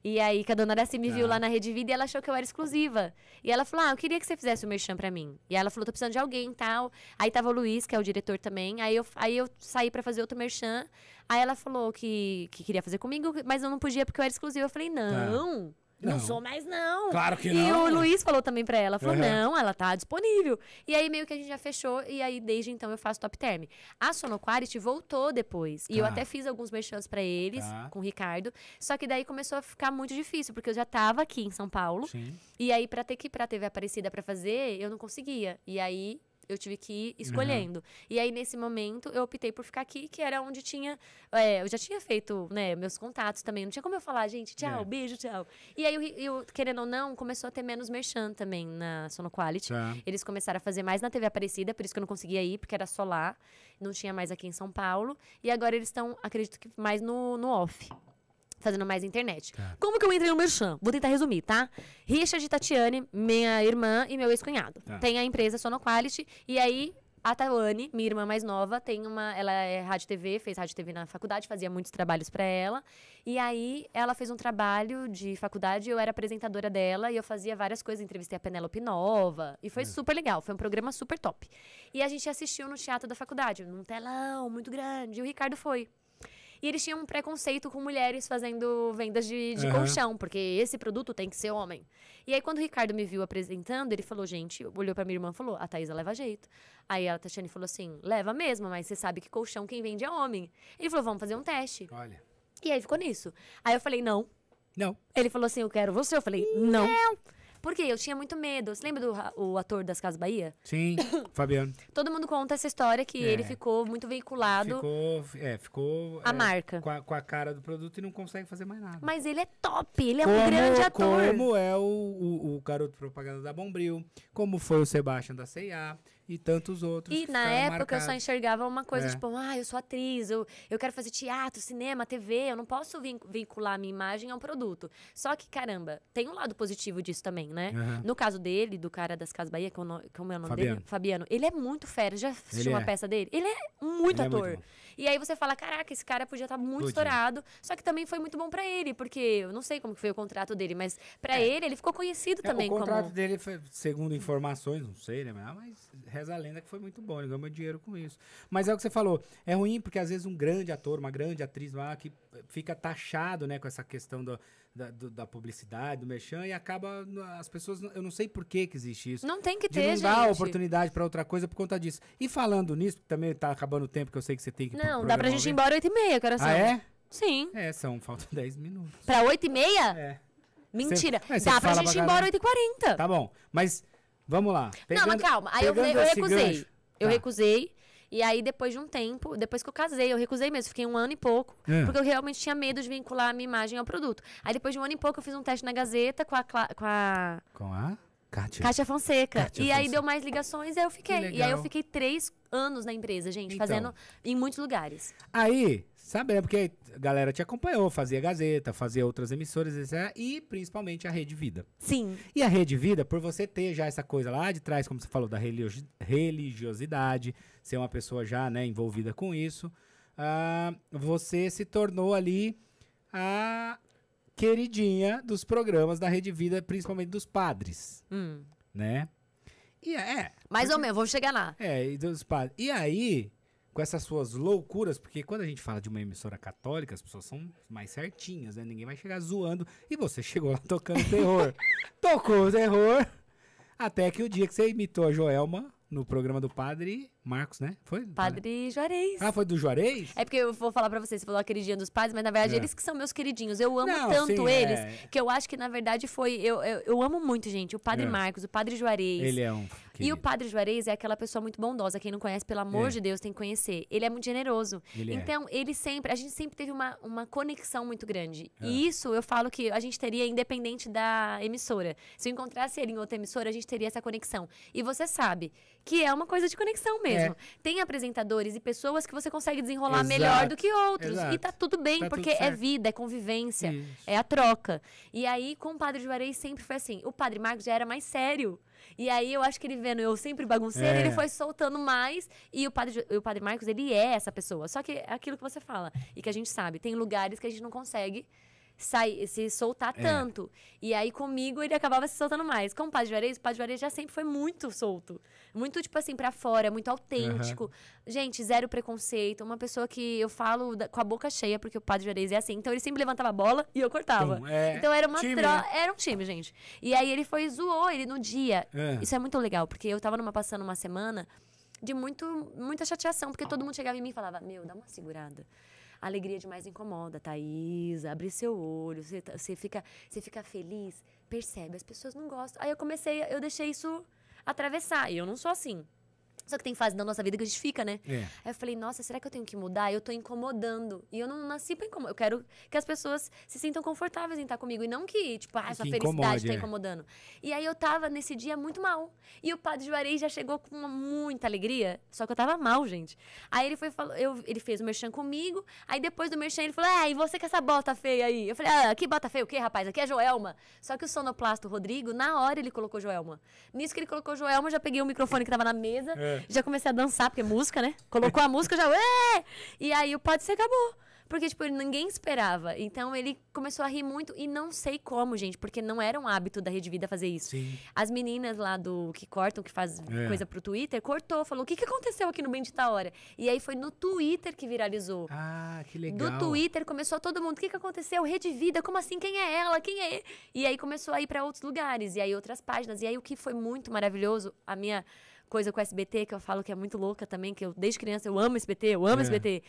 E aí que a dona Araci me ah. viu tá. lá na Rede Vida e ela achou que eu era exclusiva. E ela falou: "Ah, eu queria que você fizesse o um merchan para mim". E ela falou: "Tô precisando de alguém, tal". Aí tava o Luiz, que é o diretor também. Aí eu aí eu saí para fazer outro merchan. Aí ela falou que que queria fazer comigo, mas eu não podia porque eu era exclusiva. Eu falei: tá. "Não". Ah. Não. não. sou mais, não. Claro que não. E o Luiz falou também pra ela. Falou, uhum. não, ela tá disponível. E aí, meio que a gente já fechou. E aí, desde então, eu faço Top Term. A Sonoquality voltou depois. E eu tá. até fiz alguns merchans pra eles, tá. com o Ricardo. Só que daí começou a ficar muito difícil. Porque eu já tava aqui em São Paulo. Sim. E aí, pra ter que ir pra TV Aparecida pra fazer, eu não conseguia. E aí, eu tive que ir escolhendo. Uhum. E aí, nesse momento, eu optei por ficar aqui, que era onde tinha. É, eu já tinha feito né, meus contatos também. Não tinha como eu falar, gente, tchau, é. beijo, tchau. E aí, eu, eu, querendo ou não, começou a ter menos merchan também na Sono Quality. Tá. Eles começaram a fazer mais na TV Aparecida, por isso que eu não conseguia ir, porque era só lá. Não tinha mais aqui em São Paulo. E agora eles estão, acredito que mais no, no off fazendo mais internet. Tá. Como que eu entrei no Merchan? Vou tentar resumir, tá? Richard e Tatiane, minha irmã e meu ex-cunhado. Tá. Tem a empresa Sonoquality e aí a Tawane, minha irmã mais nova, tem uma, ela é rádio TV, fez rádio TV na faculdade, fazia muitos trabalhos para ela. E aí ela fez um trabalho de faculdade, eu era apresentadora dela e eu fazia várias coisas, entrevistei a Penélope Nova e foi é. super legal, foi um programa super top. E a gente assistiu no teatro da faculdade, num telão muito grande, e o Ricardo foi. E eles tinham um preconceito com mulheres fazendo vendas de, de uhum. colchão, porque esse produto tem que ser homem. E aí, quando o Ricardo me viu apresentando, ele falou, gente, olhou pra minha irmã e falou, a Thaisa leva jeito. Aí a Tatiane falou assim, leva mesmo, mas você sabe que colchão quem vende é homem. Ele falou, vamos fazer um teste. Olha. E aí ficou nisso. Aí eu falei, não. Não. Ele falou assim, eu quero você. Eu falei, não. Não. Porque eu tinha muito medo. Você lembra do o ator das Casas Bahia? Sim, Fabiano. Todo mundo conta essa história que é. ele ficou muito veiculado. Ficou, é, ficou. A é, marca. Com a, com a, cara do produto e não consegue fazer mais nada. Mas ele é top, ele é um grande ator. Como é o, o, o garoto propaganda da Bombril, como foi o Sebastian da CIA e tantos outros. E na época marcados. eu só enxergava uma coisa, é. tipo, ah, eu sou atriz, eu, eu quero fazer teatro, cinema, TV, eu não posso vin vincular minha imagem a um produto. Só que, caramba, tem um lado positivo disso também, né? Uhum. No caso dele, do cara das Casas Bahia, como é o nome Fabiano. dele? Fabiano. Ele é muito fera. Já assistiu ele uma é. peça dele? Ele é muito ele ator. É muito e aí você fala, caraca, esse cara podia estar tá muito estourado. Só que também foi muito bom para ele, porque eu não sei como foi o contrato dele, mas para é. ele, ele ficou conhecido é, também. O contrato como... dele foi, segundo informações, não sei, né? Mas reza a lenda que foi muito bom, ele ganhou meu dinheiro com isso. Mas é o que você falou, é ruim porque às vezes um grande ator, uma grande atriz lá que fica taxado, né, com essa questão do, da, do, da publicidade, do merchan, e acaba. As pessoas. Eu não sei por que, que existe isso. Não tem que ter, de não dar gente. oportunidade para outra coisa por conta disso. E falando nisso, também tá acabando o tempo que eu sei que você tem que. Não, dá pra gente ir embora 8h30, cara. Ah, é? Sim. É, são, faltam 10 minutos. Pra 8h30? É. Mentira. Cê, dá pra gente ir embora 8h40. Tá bom. Mas, vamos lá. Pegando, não, mas calma. Aí eu, eu recusei. Gancho, eu tá. recusei. E aí, depois de um tempo, depois que eu casei, eu recusei mesmo. Fiquei um ano e pouco, é. porque eu realmente tinha medo de vincular a minha imagem ao produto. Aí, depois de um ano e pouco, eu fiz um teste na Gazeta com a. Com a. Com a? Cátia. Cátia Fonseca. e Fonseca. aí deu mais ligações e aí eu fiquei. E aí eu fiquei três anos na empresa, gente, então. fazendo em muitos lugares. Aí, Sabendo, porque a galera te acompanhou, fazia Gazeta, fazia outras emissoras, etc. E principalmente a Rede Vida. Sim. E a Rede Vida, por você ter já essa coisa lá de trás, como você falou, da religiosidade, ser uma pessoa já né, envolvida com isso, uh, você se tornou ali a queridinha dos programas da Rede Vida, principalmente dos padres. Hum. Né? E é. é Mais porque, ou menos, vou chegar lá. É, e dos padres. E aí com essas suas loucuras, porque quando a gente fala de uma emissora católica, as pessoas são mais certinhas, né? Ninguém vai chegar zoando. E você chegou lá tocando terror. Tocou o terror. Até que o dia que você imitou a Joelma no programa do padre, Marcos, né? Foi? Padre Juarez. Ah, foi do Juarez? É porque eu vou falar para você. você falou aquele dia dos padres, mas na verdade é. eles que são meus queridinhos. Eu amo Não, tanto sim, eles é. que eu acho que na verdade foi. Eu, eu, eu amo muito, gente, o Padre é. Marcos, o Padre Juarez. Ele é um. Querido. E o Padre Juarez é aquela pessoa muito bondosa. Quem não conhece, pelo amor é. de Deus, tem que conhecer. Ele é muito generoso. Ele é. então, ele sempre. A gente sempre teve uma, uma conexão muito grande. E é. isso eu falo que a gente teria independente da emissora. Se eu encontrasse ele em outra emissora, a gente teria essa conexão. E você sabe que é uma coisa de conexão mesmo. É. mesmo. É. Tem apresentadores e pessoas que você consegue desenrolar Exato. melhor do que outros. Exato. E tá tudo bem, tá porque tudo é vida, é convivência, Isso. é a troca. E aí, com o padre Juarez sempre foi assim. O padre Marcos já era mais sério. E aí eu acho que ele vendo eu sempre baguncei é. ele foi soltando mais. E o padre, o padre Marcos, ele é essa pessoa. Só que é aquilo que você fala e que a gente sabe, tem lugares que a gente não consegue sair, se soltar é. tanto. E aí comigo ele acabava se soltando mais. Com o Padre Juarez, o Padre Juarez já sempre foi muito solto. Muito, tipo assim, para fora, muito autêntico. Uhum. Gente, zero preconceito. Uma pessoa que eu falo da, com a boca cheia, porque o Padre Juarez é assim. Então ele sempre levantava a bola e eu cortava. Então, é... então era uma troca. Né? Era um time, gente. E aí ele foi, zoou ele no dia. É. Isso é muito legal, porque eu tava numa passando uma semana de muito, muita chateação, porque todo mundo chegava em mim e falava: Meu, dá uma segurada. A alegria demais incomoda, Thaís. Abre seu olho, você, tá, você, fica, você fica feliz, percebe, as pessoas não gostam. Aí eu comecei, eu deixei isso atravessar. E eu não sou assim. Só que tem fase da nossa vida que a gente fica, né? É. Aí eu falei, nossa, será que eu tenho que mudar? Eu tô incomodando. E eu não nasci pra incomodar. Eu quero que as pessoas se sintam confortáveis em estar comigo. E não que, tipo, ah, sua felicidade tá é. incomodando. É. E aí eu tava nesse dia muito mal. E o padre Juarez já chegou com muita alegria. Só que eu tava mal, gente. Aí ele foi falou, eu, ele fez o merchan comigo. Aí depois do merchan ele falou, é e você com essa bota feia aí? Eu falei, ah, que bota feia o quê, rapaz? Aqui é Joelma. Só que o sonoplasto Rodrigo, na hora ele colocou Joelma. Nisso que ele colocou Joelma, já peguei o microfone que tava na mesa. É. É. Já comecei a dançar, porque música, né? Colocou a música, já. E aí o pode ser acabou. Porque, tipo, ninguém esperava. Então ele começou a rir muito e não sei como, gente, porque não era um hábito da Rede Vida fazer isso. Sim. As meninas lá do que cortam, que faz é. coisa pro Twitter, cortou, falou: o que, que aconteceu aqui no Bendita Hora? E aí foi no Twitter que viralizou. Ah, que legal. Do Twitter começou todo mundo: o que, que aconteceu? Rede Vida, como assim? Quem é ela? Quem é? Ele? E aí começou a ir para outros lugares, e aí outras páginas. E aí o que foi muito maravilhoso, a minha coisa com o SBT que eu falo que é muito louca também, que eu desde criança eu amo SBT, eu amo é. SBT.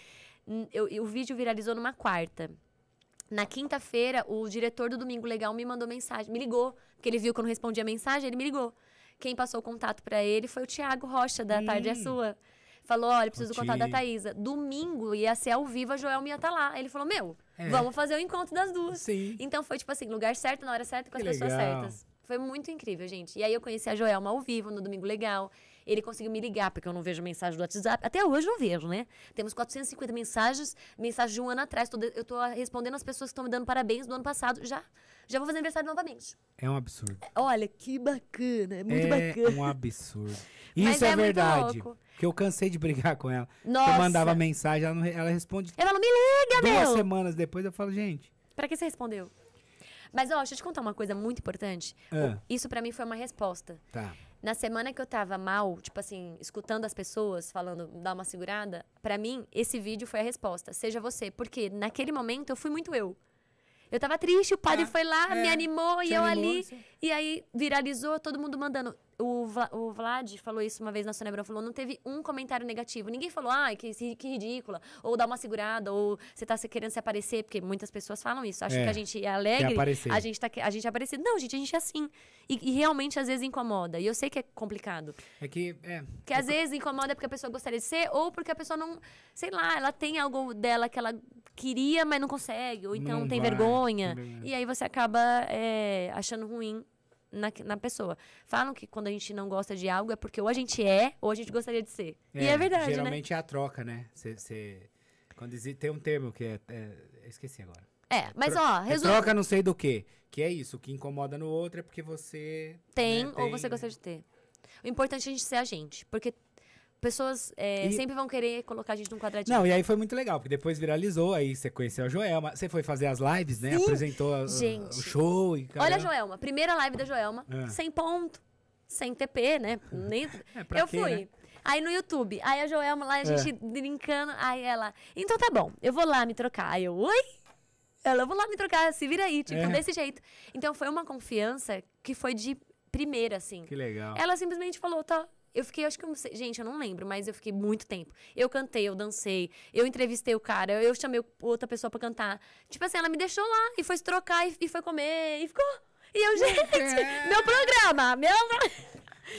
Eu, eu, o vídeo viralizou numa quarta. Na quinta-feira, o diretor do Domingo Legal me mandou mensagem, me ligou, porque ele viu que eu não respondi a mensagem, ele me ligou. Quem passou o contato para ele foi o Tiago Rocha, da Tarde é Sua. Falou, olha, preciso do contato da Thaisa. Domingo ia ser ao vivo, a Joel ia estar tá lá. Ele falou, meu, é. vamos fazer o encontro das duas. Sim. Então foi, tipo assim, lugar certo, na hora certa, com que as legal. pessoas certas. Foi muito incrível, gente. E aí eu conheci a Joelma ao vivo, no Domingo Legal ele conseguiu me ligar, porque eu não vejo mensagem do WhatsApp. Até hoje não vejo, né? Temos 450 mensagens, mensagem de um ano atrás. eu tô respondendo as pessoas que estão me dando parabéns do ano passado. Já, já vou fazer aniversário novamente. É um absurdo. Olha, que bacana. É muito é bacana. É um absurdo. Isso é, é, verdade. Que eu cansei de brigar com ela. Nossa. Eu mandava mensagem, ela, não, ela responde. Ela não me liga, Duas meu. semanas depois eu falo, gente. Pra que você respondeu? Mas, ó, deixa eu te contar uma coisa muito importante. Ah. Isso para mim foi uma resposta. Tá. Na semana que eu tava mal, tipo assim, escutando as pessoas falando, dá uma segurada, para mim, esse vídeo foi a resposta. Seja você. Porque naquele momento eu fui muito eu. Eu tava triste, o padre ah, foi lá, é, me animou e eu animou, ali. Sim. E aí viralizou, todo mundo mandando o, Vla, o Vlad falou isso uma vez na Sonebrão, falou, não teve um comentário negativo. Ninguém falou, ai, ah, que, que ridícula, ou dá uma segurada, ou você tá querendo se aparecer, porque muitas pessoas falam isso. Acham é, que a gente é alegre, a gente, tá, a gente é aparecido. Não, gente, a gente é assim. E, e, realmente, às vezes, incomoda. E eu sei que é complicado. É que, é... Que às vezes incomoda porque a pessoa gostaria de ser, ou porque a pessoa não, sei lá, ela tem algo dela que ela queria, mas não consegue, ou então tem, vai, vergonha, E aí você acaba é, achando ruim na, na pessoa. Falam que quando a gente não gosta de algo é porque ou a gente é ou a gente gostaria de ser. É, e é, é verdade, né? Geralmente né? é a troca, né? Cê, cê... Quando tem um termo que é... é... Esqueci agora. É, mas Tro ó, é resumo. Troca não sei do que. Que é isso, o que incomoda no outro é porque você. Tem, né, tem ou você gosta de ter. O importante é a gente ser a gente. Porque pessoas é, e... sempre vão querer colocar a gente num quadradinho. Não, e aí foi muito legal, porque depois viralizou, aí você conheceu a Joelma, você foi fazer as lives, né? Sim. Apresentou gente, o show e Olha a Joelma, primeira live da Joelma, ah. sem ponto, sem TP, né? Nem... É, eu quê, fui. Né? Aí no YouTube, aí a Joelma lá, a é. gente é. brincando, aí ela, então tá bom, eu vou lá me trocar. Aí eu, oi? Ela, eu vou lá me trocar, se vira aí, tipo, é. desse jeito. Então foi uma confiança que foi de primeira, assim. Que legal. Ela simplesmente falou, tá, eu fiquei, acho que, eu, gente, eu não lembro, mas eu fiquei muito tempo. Eu cantei, eu dancei, eu entrevistei o cara, eu chamei outra pessoa para cantar. Tipo assim, ela me deixou lá e foi se trocar e, e foi comer e ficou. E eu, gente, é. meu programa, meu.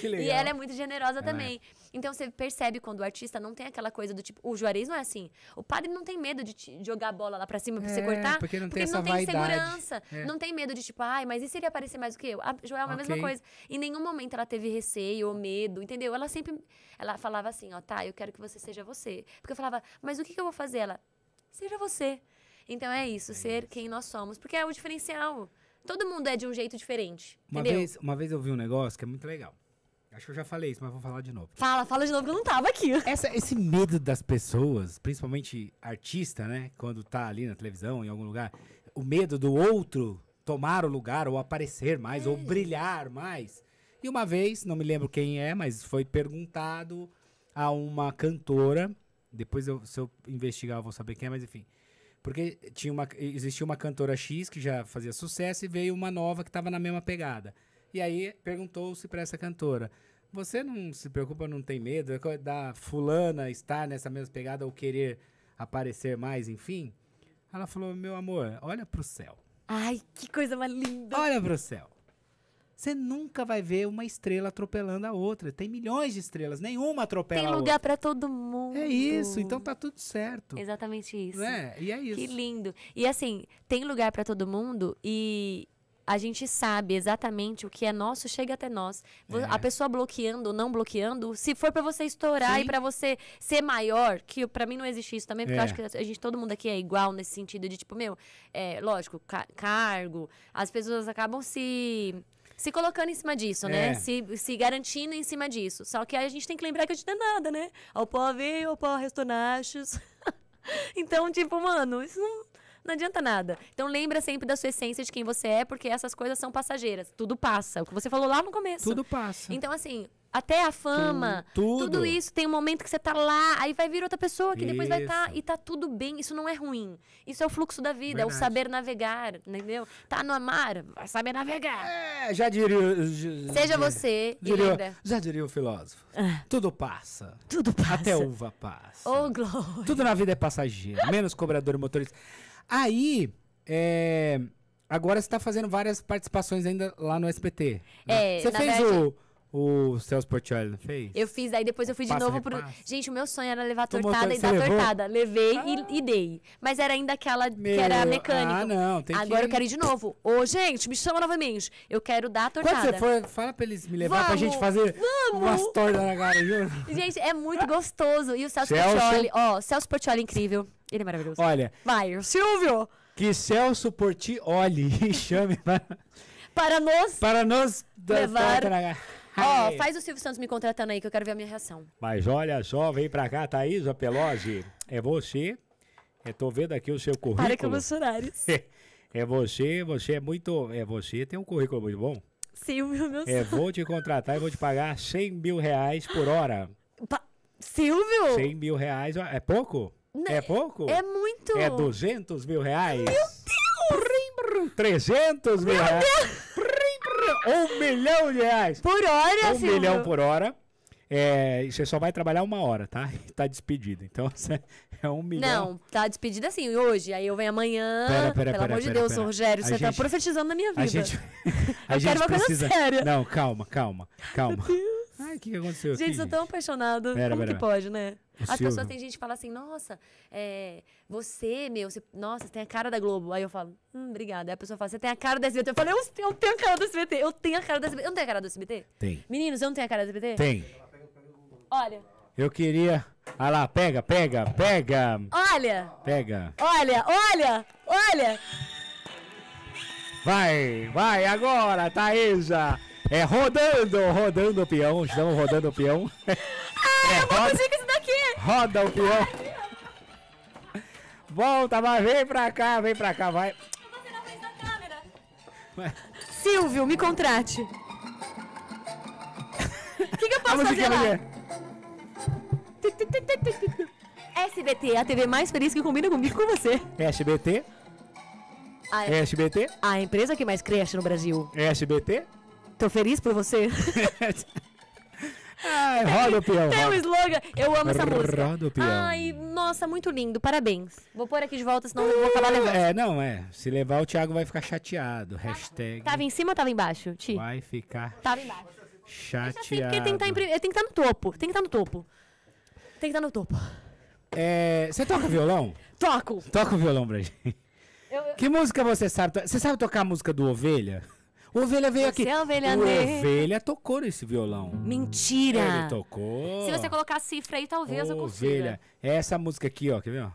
Que legal. E ela é muito generosa é. também. Então você percebe quando o artista não tem aquela coisa do tipo, o Juarez não é assim. O padre não tem medo de te jogar a bola lá pra cima pra é, você cortar. Porque não tem, porque não tem segurança. É. Não tem medo de tipo, ai, mas e se ele aparecer mais do que eu? A Joel é okay. a mesma coisa. Em nenhum momento ela teve receio ou medo, entendeu? Ela sempre. Ela falava assim, ó, tá, eu quero que você seja você. Porque eu falava, mas o que, que eu vou fazer? Ela, seja você. Então é isso, é ser isso. quem nós somos. Porque é o diferencial. Todo mundo é de um jeito diferente. Uma, entendeu? Vez, uma vez eu vi um negócio que é muito legal. Acho que eu já falei isso, mas vou falar de novo. Fala, fala de novo que eu não tava aqui. Essa, esse medo das pessoas, principalmente artista, né? Quando tá ali na televisão, em algum lugar, o medo do outro tomar o lugar, ou aparecer mais, ou é. brilhar mais. E uma vez, não me lembro quem é, mas foi perguntado a uma cantora. Depois, eu, se eu investigar, eu vou saber quem é, mas enfim. Porque tinha uma, existia uma cantora X que já fazia sucesso e veio uma nova que estava na mesma pegada. E aí perguntou-se para essa cantora: Você não se preocupa, não tem medo é da fulana estar nessa mesma pegada ou querer aparecer mais, enfim? Ela falou: Meu amor, olha pro céu. Ai, que coisa mais linda! Olha pro céu. Você nunca vai ver uma estrela atropelando a outra. Tem milhões de estrelas, nenhuma atropela a outra. Tem lugar para todo mundo. É isso, então tá tudo certo. Exatamente isso. É, e é isso. Que lindo. E assim, tem lugar para todo mundo e a gente sabe exatamente o que é nosso chega até nós. É. A pessoa bloqueando ou não bloqueando, se for para você estourar Sim. e para você ser maior, que para mim não existe isso também, porque é. eu acho que a gente, todo mundo aqui é igual nesse sentido de tipo, meu, é, lógico, ca cargo, as pessoas acabam se se colocando em cima disso, né? é. né? Se, se garantindo em cima disso. Só que a gente tem que lembrar que a gente não é nada, né? Ao pobre, ao pó restonachos. então, tipo, mano, isso não não adianta nada. Então lembra sempre da sua essência de quem você é, porque essas coisas são passageiras. Tudo passa. O que você falou lá no começo. Tudo passa. Então, assim, até a fama, tudo. tudo. isso tem um momento que você tá lá, aí vai vir outra pessoa que isso. depois vai estar tá, e tá tudo bem. Isso não é ruim. Isso é o fluxo da vida, Verdade. é o saber navegar, entendeu? Tá no amar, vai saber navegar. É, já diria. Seja você diria, Já diria o filósofo. Ah. Tudo passa. Tudo passa. Até uva passa. Oh, glória. Tudo na vida é passageiro, menos cobrador e motorista. Aí, é, agora você está fazendo várias participações ainda lá no SBT. Né? É, né? Você fez verdade... o... O Celso Portioli não fez? Eu fiz, aí depois eu fui de novo repassa. Gente, o meu sonho era levar a tortada e dar levou? tortada. Levei ah. e, e, dei. Mas era ainda aquela meu, que era ah, mecânica. Ah, não, tem Agora que... eu quero ir de novo. Ô, gente, me chama novamente. Eu quero dar a tortada. Quando você for, fala pra eles me levar vamos, pra gente fazer vamos. umas tortas na cara, viu? Gente, é muito gostoso. E o Celso, Celso. Portioli, ó, Celso Portioli é incrível. Ele é maravilhoso. Olha. Vai, Silvio! Que Celso por ti olhe e chame para. para nos. Para nos levar. Ó, oh, faz o Silvio Santos me contratando aí que eu quero ver a minha reação. Mas olha só, vem pra cá, Thaís Pelosi. É você. Eu tô vendo aqui o seu currículo. Para que Bolsonares. É, é você, você é muito. É você, tem um currículo muito bom. Silvio, meu É, vou te contratar e vou te pagar 100 mil reais por hora. Pa Silvio? 100 mil reais, é pouco? É né? pouco? É muito. É 200 mil reais? Meu Deus! 300 mil Meu reais? Deus. Um milhão de reais. Por hora, Um Silvio. milhão por hora. É, você só vai trabalhar uma hora, tá? E tá despedido. Então é um milhão. Não, tá despedido assim, hoje. Aí eu venho amanhã. Pera, pera, pelo pera, amor de Deus, pera. Rogério, a você tá gente, tá profetizando na minha vida. A gente, a eu gente quero uma precisa... coisa séria. Não, calma, calma, calma. Ai, o que, que aconteceu? Gente, aqui? sou tão apaixonado. Pera, Como pera, que pera. pode, né? O As Silvio. pessoas têm gente que fala assim, nossa, é, você, meu, você, nossa, você tem a cara da Globo. Aí eu falo, hum, obrigada. Aí a pessoa fala, você tem a cara da SBT. Eu falo, eu, eu tenho a cara da SBT, eu tenho a cara da SBT. Eu não tenho a cara da SBT? Tem. Meninos, eu não tenho a cara da SBT? Tem. Olha. Eu queria. Olha ah lá, pega, pega, pega. Olha. Pega. Olha, olha, olha. Vai, vai agora, Thaisa. É rodando, rodando o peão. Estamos rodando o peão. Ah, é, eu vou roda, conseguir isso daqui. Roda o peão. Volta, vai, vem pra cá, vem pra cá, vai. na frente da câmera. Silvio, me contrate. O que, que, eu posso fazer lá? É. SBT, a TV mais feliz que combina comigo com você. É SBT. A... É SBT. A empresa que mais cresce no Brasil. É SBT. Tô feliz por você. Ai, roda o peão. Tem um slogan. Eu amo essa música. Roda o peão. Ai, nossa, muito lindo. Parabéns. Vou pôr aqui de volta, senão eu vou acabar é, levando. É, não, é. Se levar, o Thiago vai ficar chateado. Hashtag... Tava em cima ou tava embaixo, Ti? Vai ficar... Tava embaixo. Chateado. Assim, porque tem que, tá estar prim... tem que estar tá no topo. Tem que estar tá no topo. Tem que estar no topo. É, você toca violão? Toco. Toca o violão pra gente. Eu, eu... Que música você sabe? Você sabe tocar a música do Ovelha? Ovelha veio você aqui. É ovelha o negra. Ovelha tocou nesse violão. Mentira. Ele tocou. Se você colocar a cifra aí, talvez ovelha. eu consiga. Ovelha. É essa música aqui, ó, quer ver? Ó?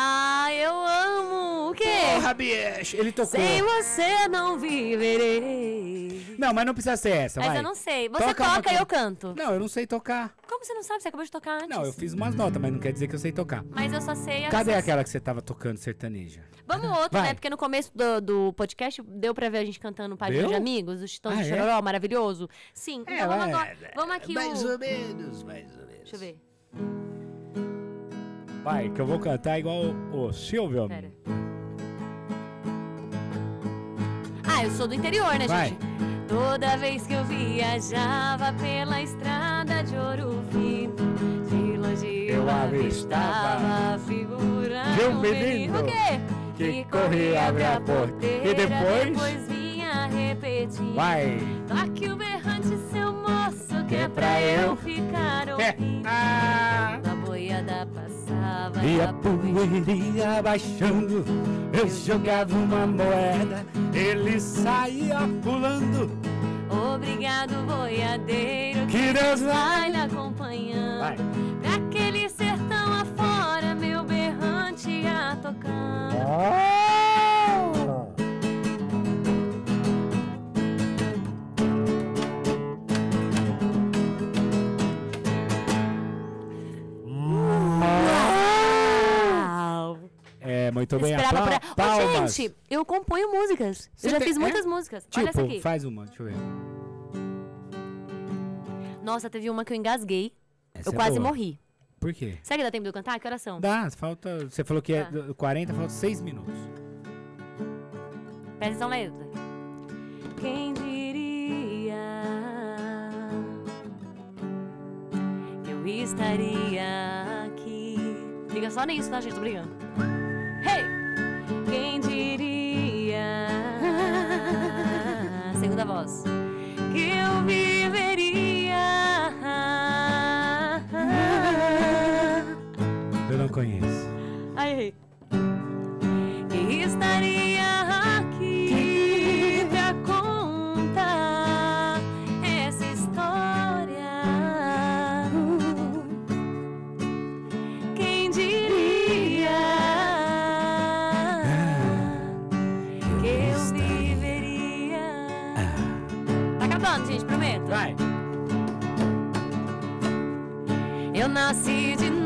Ah, eu amo. O quê? Porra, bicho. Ele tocou. Sem você não viverei. Não, mas não precisa ser essa, Mas eu não sei. Você Toca toca e eu canto. Não, eu não sei tocar. Como você não sabe? Você acabou de tocar antes. Não, eu fiz umas notas, mas não quer dizer que eu sei tocar. Mas eu só sei as Cadê aquela que você tava tocando sertaneja? Vamos outro, né? Vai. né? Porque no começo do, do podcast deu pra ver a gente cantando um Deu? de Amigos, o Chitão Ah, de é? maravilhoso. Sim, é, então vamos agora. Vamos aqui o... mais ou menos, mais ou menos. Deixa eu ver. Vai, que eu vou cantar igual o, Silvio. Pera. Ah, eu sou do interior, né, Vai. gente? Toda vez que eu viajava pela estrada de Ouro Fino, de longe eu, eu avistava a figura de um menino que, que corria a porta. E depois? Depois vinha repetir. Vai. Toque o berrante, seu moço, que, que é pra eu, eu ficar ah. ouvindo. É. Ah. Da boiada passada. E a poeirinha baixando Eu jogava uma moeda Ele saía pulando Obrigado, boiadeiro Que Deus vai lhe acompanhando vai. Daquele sertão afora Meu berrante a tocando oh! É, muito bem. A Apla Palmas. gente, eu componho músicas. Você eu já tem... fiz é? muitas é? músicas. Tipo, Olha essa aqui. faz uma, deixa eu ver. Nossa, teve uma que eu engasguei. Essa eu é quase boa. morri. Por quê? Será que dá tempo de eu cantar? Que horas são? Dá, falta... Você falou que é tá. é 40, falta 6 minutos. Presta atenção na Quem diria que eu estaria aqui? Liga só nisso, tá, gente? Tô brincando. Quem diria? Segunda voz. Que eu viveria. Eu não conheço. Aí. gente, prometo. Vai. Eu nasci de novo.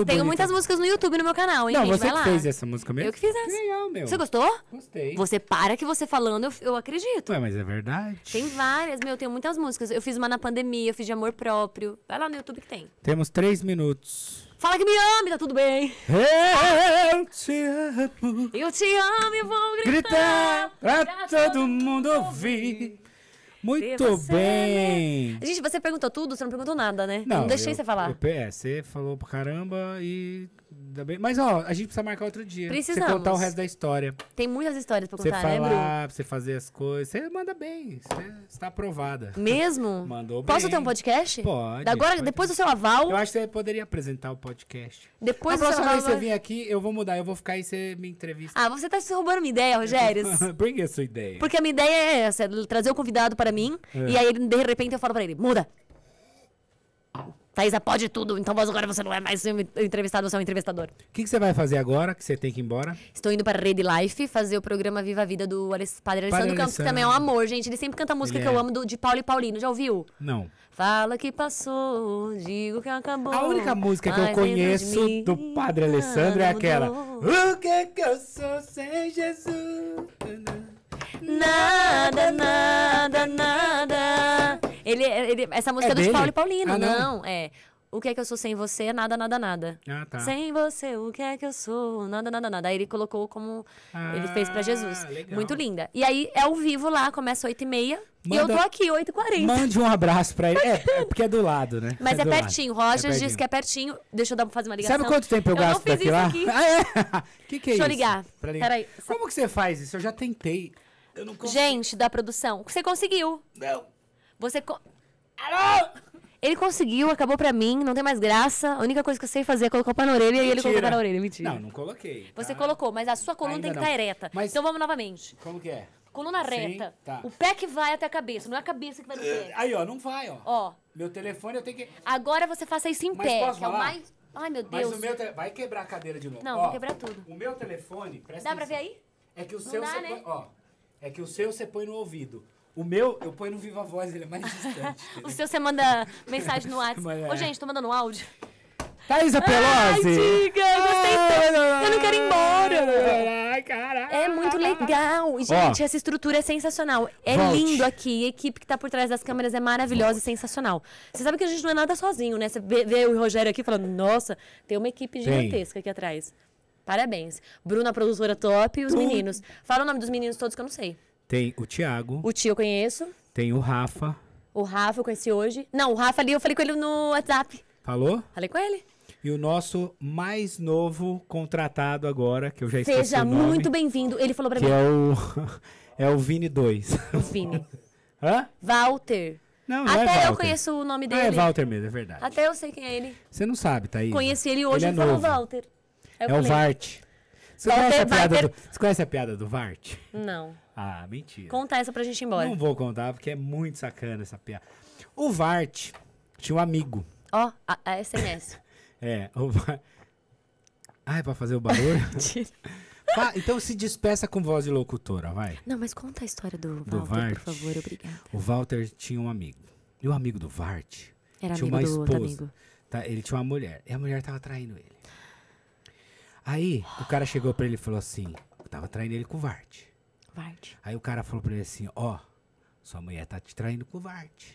muito Tenho muitas músicas no YouTube no meu canal, hein? Não, você que fez essa música mesmo? Eu que fiz essa. Legal, meu. Você gostou? Gostei. Você para que você falando, eu, eu acredito. Ué, mas é verdade. Tem várias, meu, eu tenho muitas músicas. Eu fiz uma na pandemia, eu fiz de amor próprio. Vai lá no YouTube que tem. Temos três minutos. Fala que me ame, tá tudo bem. Eu te amo. Eu te amo e vou gritar, gritar pra, pra todo, todo mundo ouvir. ouvir. Muito você, né? bem! Né? Gente, você perguntou tudo, você não perguntou nada, né? Não, não deixei eu, você falar. Eu, é, você falou pra caramba e Ainda bem. Mas, ó, a gente precisa marcar outro dia. Precisamos. Você contar o resto da história. Tem muitas histórias pra contar, né, Bruno? Você falar, pra você fazer as coisas. Você manda bem. Você está aprovada. Mesmo? Mandou Posso bem. Posso ter um podcast? Pode. Agora, pode. depois do seu aval... Eu acho que você poderia apresentar o podcast. Depois a do seu aval... próxima vez você vir aqui, eu vou mudar. Eu vou ficar e você me entrevista. Ah, você tá se roubando minha ideia, Rogério. Bring a sua ideia. Porque a minha ideia é essa. É trazer o convidado para mim. É. E aí, de repente, eu falo pra ele. Muda. Thaisa pode tudo, então agora você não é mais entrevistado, você é um entrevistador. O que, que, você vai fazer agora, que você tem que ir embora? Estou indo para a Rede Life fazer o programa Viva a Vida do Padre Alessandro Campos, Alessandro. que também é um amor, gente. Ele sempre canta a música é... que eu é. amo do, de Paulo e Paulino, já ouviu? Não. Fala que passou, digo que acabou. A única música que eu conheço do Padre Alessandro é ah, aquela. O que que eu sou sem Jesus? Nada, nada, nada. Ele, é, ele, essa música é, é do Paulo e Paulina. Ah, não. não, é. O que é que eu sou sem você? Nada, nada, nada. Ah, tá. Sem você, o que é que eu sou? Nada, nada, nada. Aí ele colocou como ah, ele fez para Jesus. Legal. Muito linda. E aí é ao vivo lá, começa 8h30. e eu tô aqui, 8h40. Mande um abraço pra ele. É, é porque é do lado, né? Mas é, é pertinho. Lado. É Rogers é pertinho. que é pertinho. Deixa eu dar, fazer uma ligação. Sabe quanto tempo eu, eu gasto daqui lá? Ah, é? que que é Deixa isso? Deixa eu ligar. ligar. Peraí. Como que você faz isso? Eu já tentei. Eu não Gente, da produção. Você conseguiu. Não. Você. Co... Alô! Ele conseguiu, acabou pra mim, não tem mais graça. A única coisa que eu sei fazer é colocar o pé na orelha Mentira. e ele colocou na orelha. Mentira. Não, não coloquei. Tá? Você colocou, mas a sua coluna Ainda tem que estar tá ereta. Mas... Então vamos novamente. Como que é? Coluna reta. tá. O pé que vai até a cabeça, não é a cabeça que vai no pé. É, aí, ó, não vai, ó. Ó. Meu telefone eu tenho que. Agora você faça isso em mas pé, que é o mais. Ai, meu Deus. Mas o meu te... Vai quebrar a cadeira de novo. Não, ó, vou quebrar tudo. O meu telefone, presta Dá atenção. pra ver aí? É que o não seu dá, você né? põe. Ó. É que o seu você põe no ouvido. O meu, eu ponho no Viva Voz, ele é mais distante. o seu você manda mensagem no WhatsApp. É. Ô, gente, tô mandando um áudio. Thaisa Pelosi! Ai, diga! Eu gostei ah, tanto! Eu não quero ir embora! Caraca! É muito legal! Gente, Ó, essa estrutura é sensacional. É volte. lindo aqui. A equipe que tá por trás das câmeras é maravilhosa volte. e sensacional. Você sabe que a gente não é nada sozinho, né? Você vê o Rogério aqui falando, nossa, tem uma equipe gigantesca tem. aqui atrás. Parabéns. Bruna, produtora top, e os tu... meninos. Fala o nome dos meninos todos que eu não sei. Tem o Tiago. O tio eu conheço. Tem o Rafa. O Rafa eu conheci hoje. Não, o Rafa ali eu falei com ele no WhatsApp. Falou? Falei com ele. E o nosso mais novo contratado agora, que eu já esqueci Seja nome, muito bem-vindo. Ele falou pra que mim. É o, é o Vini 2. O Vini. Hã? Walter. Não, não é Até é eu conheço o nome ah, é dele. é Walter mesmo, é verdade. Até eu sei quem é ele. Você não sabe, tá aí. Conheci né? ele hoje ele é e falou Walter. Aí é o Vart. Você, vai conhece, ter, a piada ter... do, você conhece a piada do Vart? Não. Ah, mentira. Conta essa pra gente ir embora. Não vou contar, porque é muito sacana essa piada. O Vart tinha um amigo. Ó, oh, a, a SMS. é, o Vart... Ah, é pra fazer o barulho? mentira. Ah, então se despeça com voz de locutora, vai. Não, mas conta a história do Walter, Vart, por favor, obrigada. O Walter tinha um amigo. E o amigo do Vart... Era tinha amigo uma do esposa. Amigo. Tá, ele tinha uma mulher. E a mulher tava traindo ele. Aí o cara chegou pra ele e falou assim: tava traindo ele com o Vart. Vart. Aí o cara falou pra ele assim: ó, sua mulher tá te traindo com o Vart.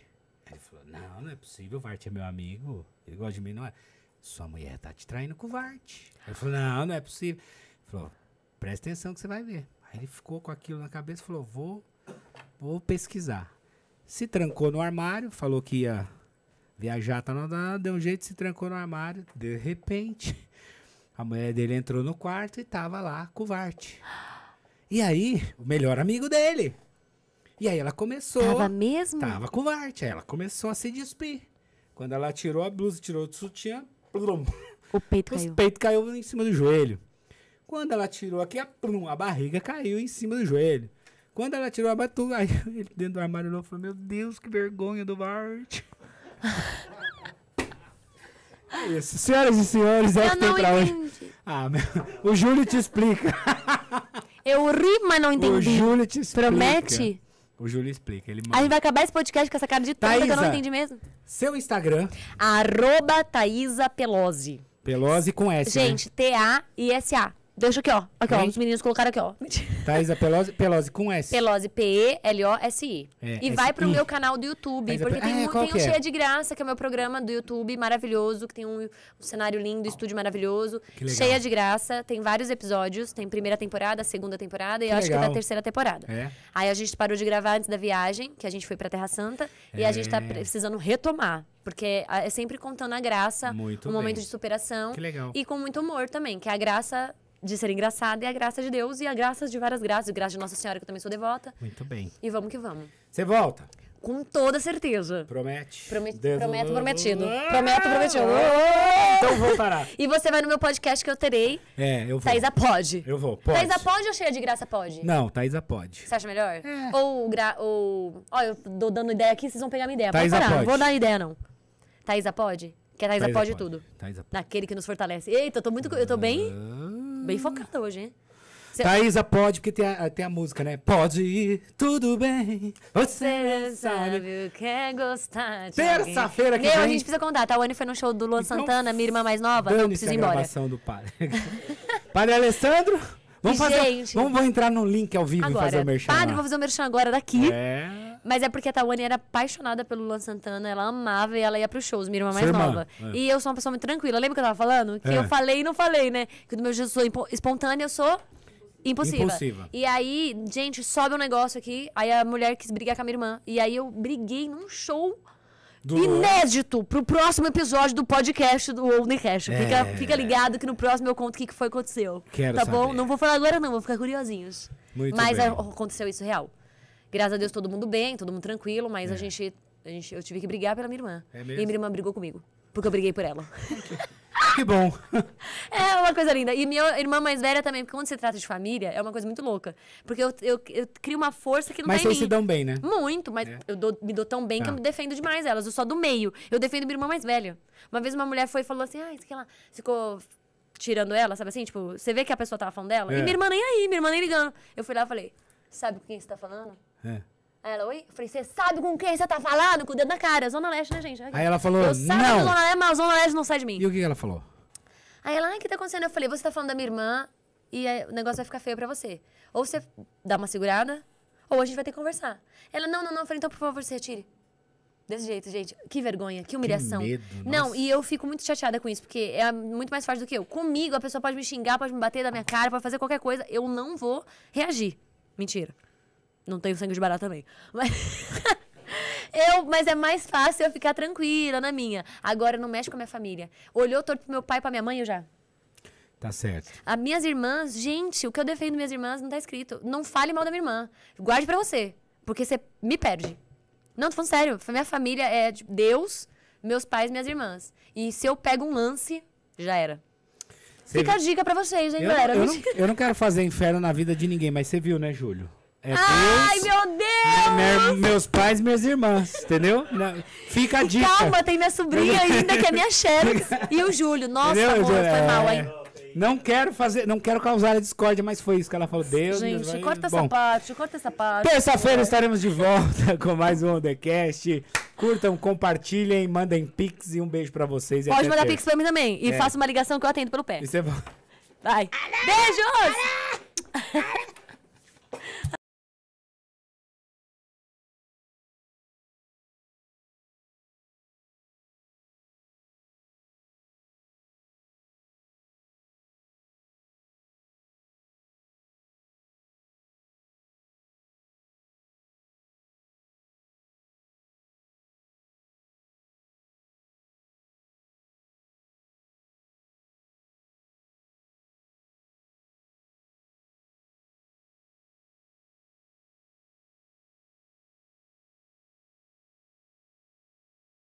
ele falou: não, não é possível, o Vart é meu amigo, ele gosta de mim, não é? Sua mulher tá te traindo com o Vart. ele falou: não, não é possível. Ele falou: presta atenção que você vai ver. Aí ele ficou com aquilo na cabeça e falou: vou, vou pesquisar. Se trancou no armário, falou que ia viajar, tá, deu um jeito, se trancou no armário. De repente. A mulher dele entrou no quarto e tava lá com o Vart. E aí, o melhor amigo dele. E aí ela começou. Tava mesmo? Tava com o Vart. Aí ela começou a se despir. Quando ela tirou a blusa, tirou o sutiã. Plum, o peito caiu. O peito caiu em cima do joelho. Quando ela tirou aqui, a, plum, a barriga caiu em cima do joelho. Quando ela tirou a batuta, aí ele dentro do armário olhou e falou: Meu Deus, que vergonha do Vart! É isso. Senhoras e senhores, é eu que tem pra entendi. hoje. Ah, meu... O Júlio te explica. Eu ri, mas não entendi. O Júlio te explica. Promete? O Júlio explica. Ele manda. A gente vai acabar esse podcast com essa cara de tonta que eu não entendi mesmo. Seu Instagram. Arroba Thaisa Pelosi. Pelosi com S. Né? Gente, né? T-A-I-S-A. Deixa aqui, ó. Aqui, ó. Os meninos colocaram aqui, ó. Thaisa é Pelosi, Pelosi com S. Pelosi, P-E-L-O-S-I. É, e vai pro meu canal do YouTube, é porque Pe- tem, Ah, um, é, tem que Cheia de Graça, que é o meu programa do YouTube maravilhoso, que tem um, um cenário lindo, ah. estúdio maravilhoso. Que legal. Cheia de Graça, tem vários episódios. Tem primeira temporada, segunda temporada e Que eu acho que é da terceira temporada. É. Aí a gente parou de gravar antes da viagem, que a gente foi pra Terra Santa, e a gente tá precisando retomar. Porque é sempre contando a graça, Muito um momento de superação. Que legal. E com muito humor também, que a graça de ser engraçada e a graça de Deus e a graça de várias graças, graça de Nossa Senhora, que eu também sou devota. Muito bem. E vamos que vamos. Você volta? Com toda certeza. Promete. Prome prometo, prometido. Prometo, prometido. Ah! Então parar e você vai no meu podcast que eu terei. É, eu vou. Thaisa pode. Eu vou, pode. Thaisa pode ou cheia de graça pode? Não, Thaisa pode. Você acha melhor? É. Ou, gra ou... eu tô dando ideia aqui, vocês vão pegar minha ideia. Thaisa pode. Não vou dar ideia, não. Thaisa pode? Que a Thaisa, Thaisa pode, pode tudo. Thaisa pode. Naquele que nos fortalece. Eita, eu tô muito... Eu tô bem... Ah. Bem focada hoje, hein? Cê... Thaísa pode, porque tem a, tem a música, né? Pode ir, tudo bem. Você, sabe o que é gostar de Terça-feira que Meu, vem. a gente precisa contar, tá? O Anny foi no show do Luan então, Santana, minha irmã mais nova. Eu preciso ir embora. gravação do padre. padre Alessandro, vamos fazer. Gente, vamos, vamos entrar no link ao vivo agora, e fazer o merchan. Padre, lá. vou fazer o merchan agora daqui. É. Mas é porque a Tawane era apaixonada pelo Luan Santana, ela amava e ela ia pros shows, minha irmã mais nova. é. E eu sou uma pessoa muito tranquila. Lembra que eu tava falando? Que é. eu falei e não falei, né? Que do meu jeito eu sou espontânea, eu sou Impossível. impossível. E aí, gente, sobe um negócio aqui. Aí a mulher quis brigar com a minha irmã. E aí eu briguei num show do... inédito pro próximo episódio do podcast do Onlycast. É... Fica, fica ligado que no próximo eu conto o que, que foi que aconteceu. Quero tá saber. bom? Não vou falar agora, não, vou ficar curiosinhos. Muito Mas bem. aconteceu isso real. Graças a Deus, todo mundo bem, todo mundo tranquilo, mas é. a, gente, a gente. Eu tive que brigar pela minha irmã. É mesmo? E minha irmã brigou comigo. Porque eu briguei por ela. Que bom. É uma coisa linda. E minha irmã mais velha também, porque quando se trata de família, é uma coisa muito louca. Porque eu, eu, eu crio uma força que não mas tá em mim. Mas vocês se dão bem, né? Muito, mas é. eu dou, me dou tão bem tá. que eu tá. me defendo demais elas. Eu sou do meio. Eu defendo minha irmã mais velha. Uma vez uma mulher foi e falou assim, ah, isso que ela ficou tirando ela, sabe assim? Tipo, você vê que a pessoa tava falando dela. É. E minha irmã nem aí, minha irmã nem ligando. Eu fui lá e falei, sabe com quem você tá falando? É. Aí ela, oi? Eu falei, você sabe com quem você tá falando? Com o dedo na cara, Zona Leste, né, gente? Aqui. Aí ela falou, eu saio não. da Zona Leste, mas Zona Leste não sai de mim. E o que ela falou? Aí ela, ai, o que tá acontecendo? Eu falei, você tá falando da minha irmã e o negócio vai ficar feio pra você. Ou você dá uma segurada, ou a gente vai ter que conversar. Ela, não, não, não. Eu falei, então, por favor, se retire. Desse jeito, gente. Que vergonha, que humilhação. Que medo, não, e eu fico muito chateada com isso, porque é muito mais fácil do que eu. Comigo, a pessoa pode me xingar, pode me bater da minha cara, pode fazer qualquer coisa. Eu não vou reagir. Mentira. Não tenho sangue de barata também. Mas. Eu, mas é mais fácil eu ficar tranquila na minha. Agora não mexe com a minha família. Olhou torto pro meu pai, pra minha mãe, eu já. Tá certo. As minhas irmãs, gente, o que eu defendo minhas irmãs não tá escrito. Não fale mal da minha irmã. Guarde para você, porque você me perde. Não, tô falando sério. Minha família é de tipo, Deus, meus pais, minhas irmãs. E se eu pego um lance, já era. Cê Fica viu? a dica pra vocês, hein, eu, galera? Eu não, eu não quero fazer inferno na vida de ninguém, mas você viu, né, Júlio? É Ai, Deus, meu Deus! meus pais minhas irmãs, entendeu? Fica a dica. Calma, tem minha sobrinha ainda, que é minha xerox. e o Júlio. Nossa, entendeu? amor, foi mal, é. hein? Não quero fazer, não quero causar a discórdia, mas foi isso que ela falou. Deus, Gente, Deus, corta essa Bom, parte, corta essa parte. Terça-feira estaremos de volta com mais um Ondecast. Curtam, compartilhem, mandem pix e um beijo pra vocês. Pode mandar pix pra mim também. E é. faça uma ligação que eu atendo pelo pé. Isso é bom. Vai. Beijos!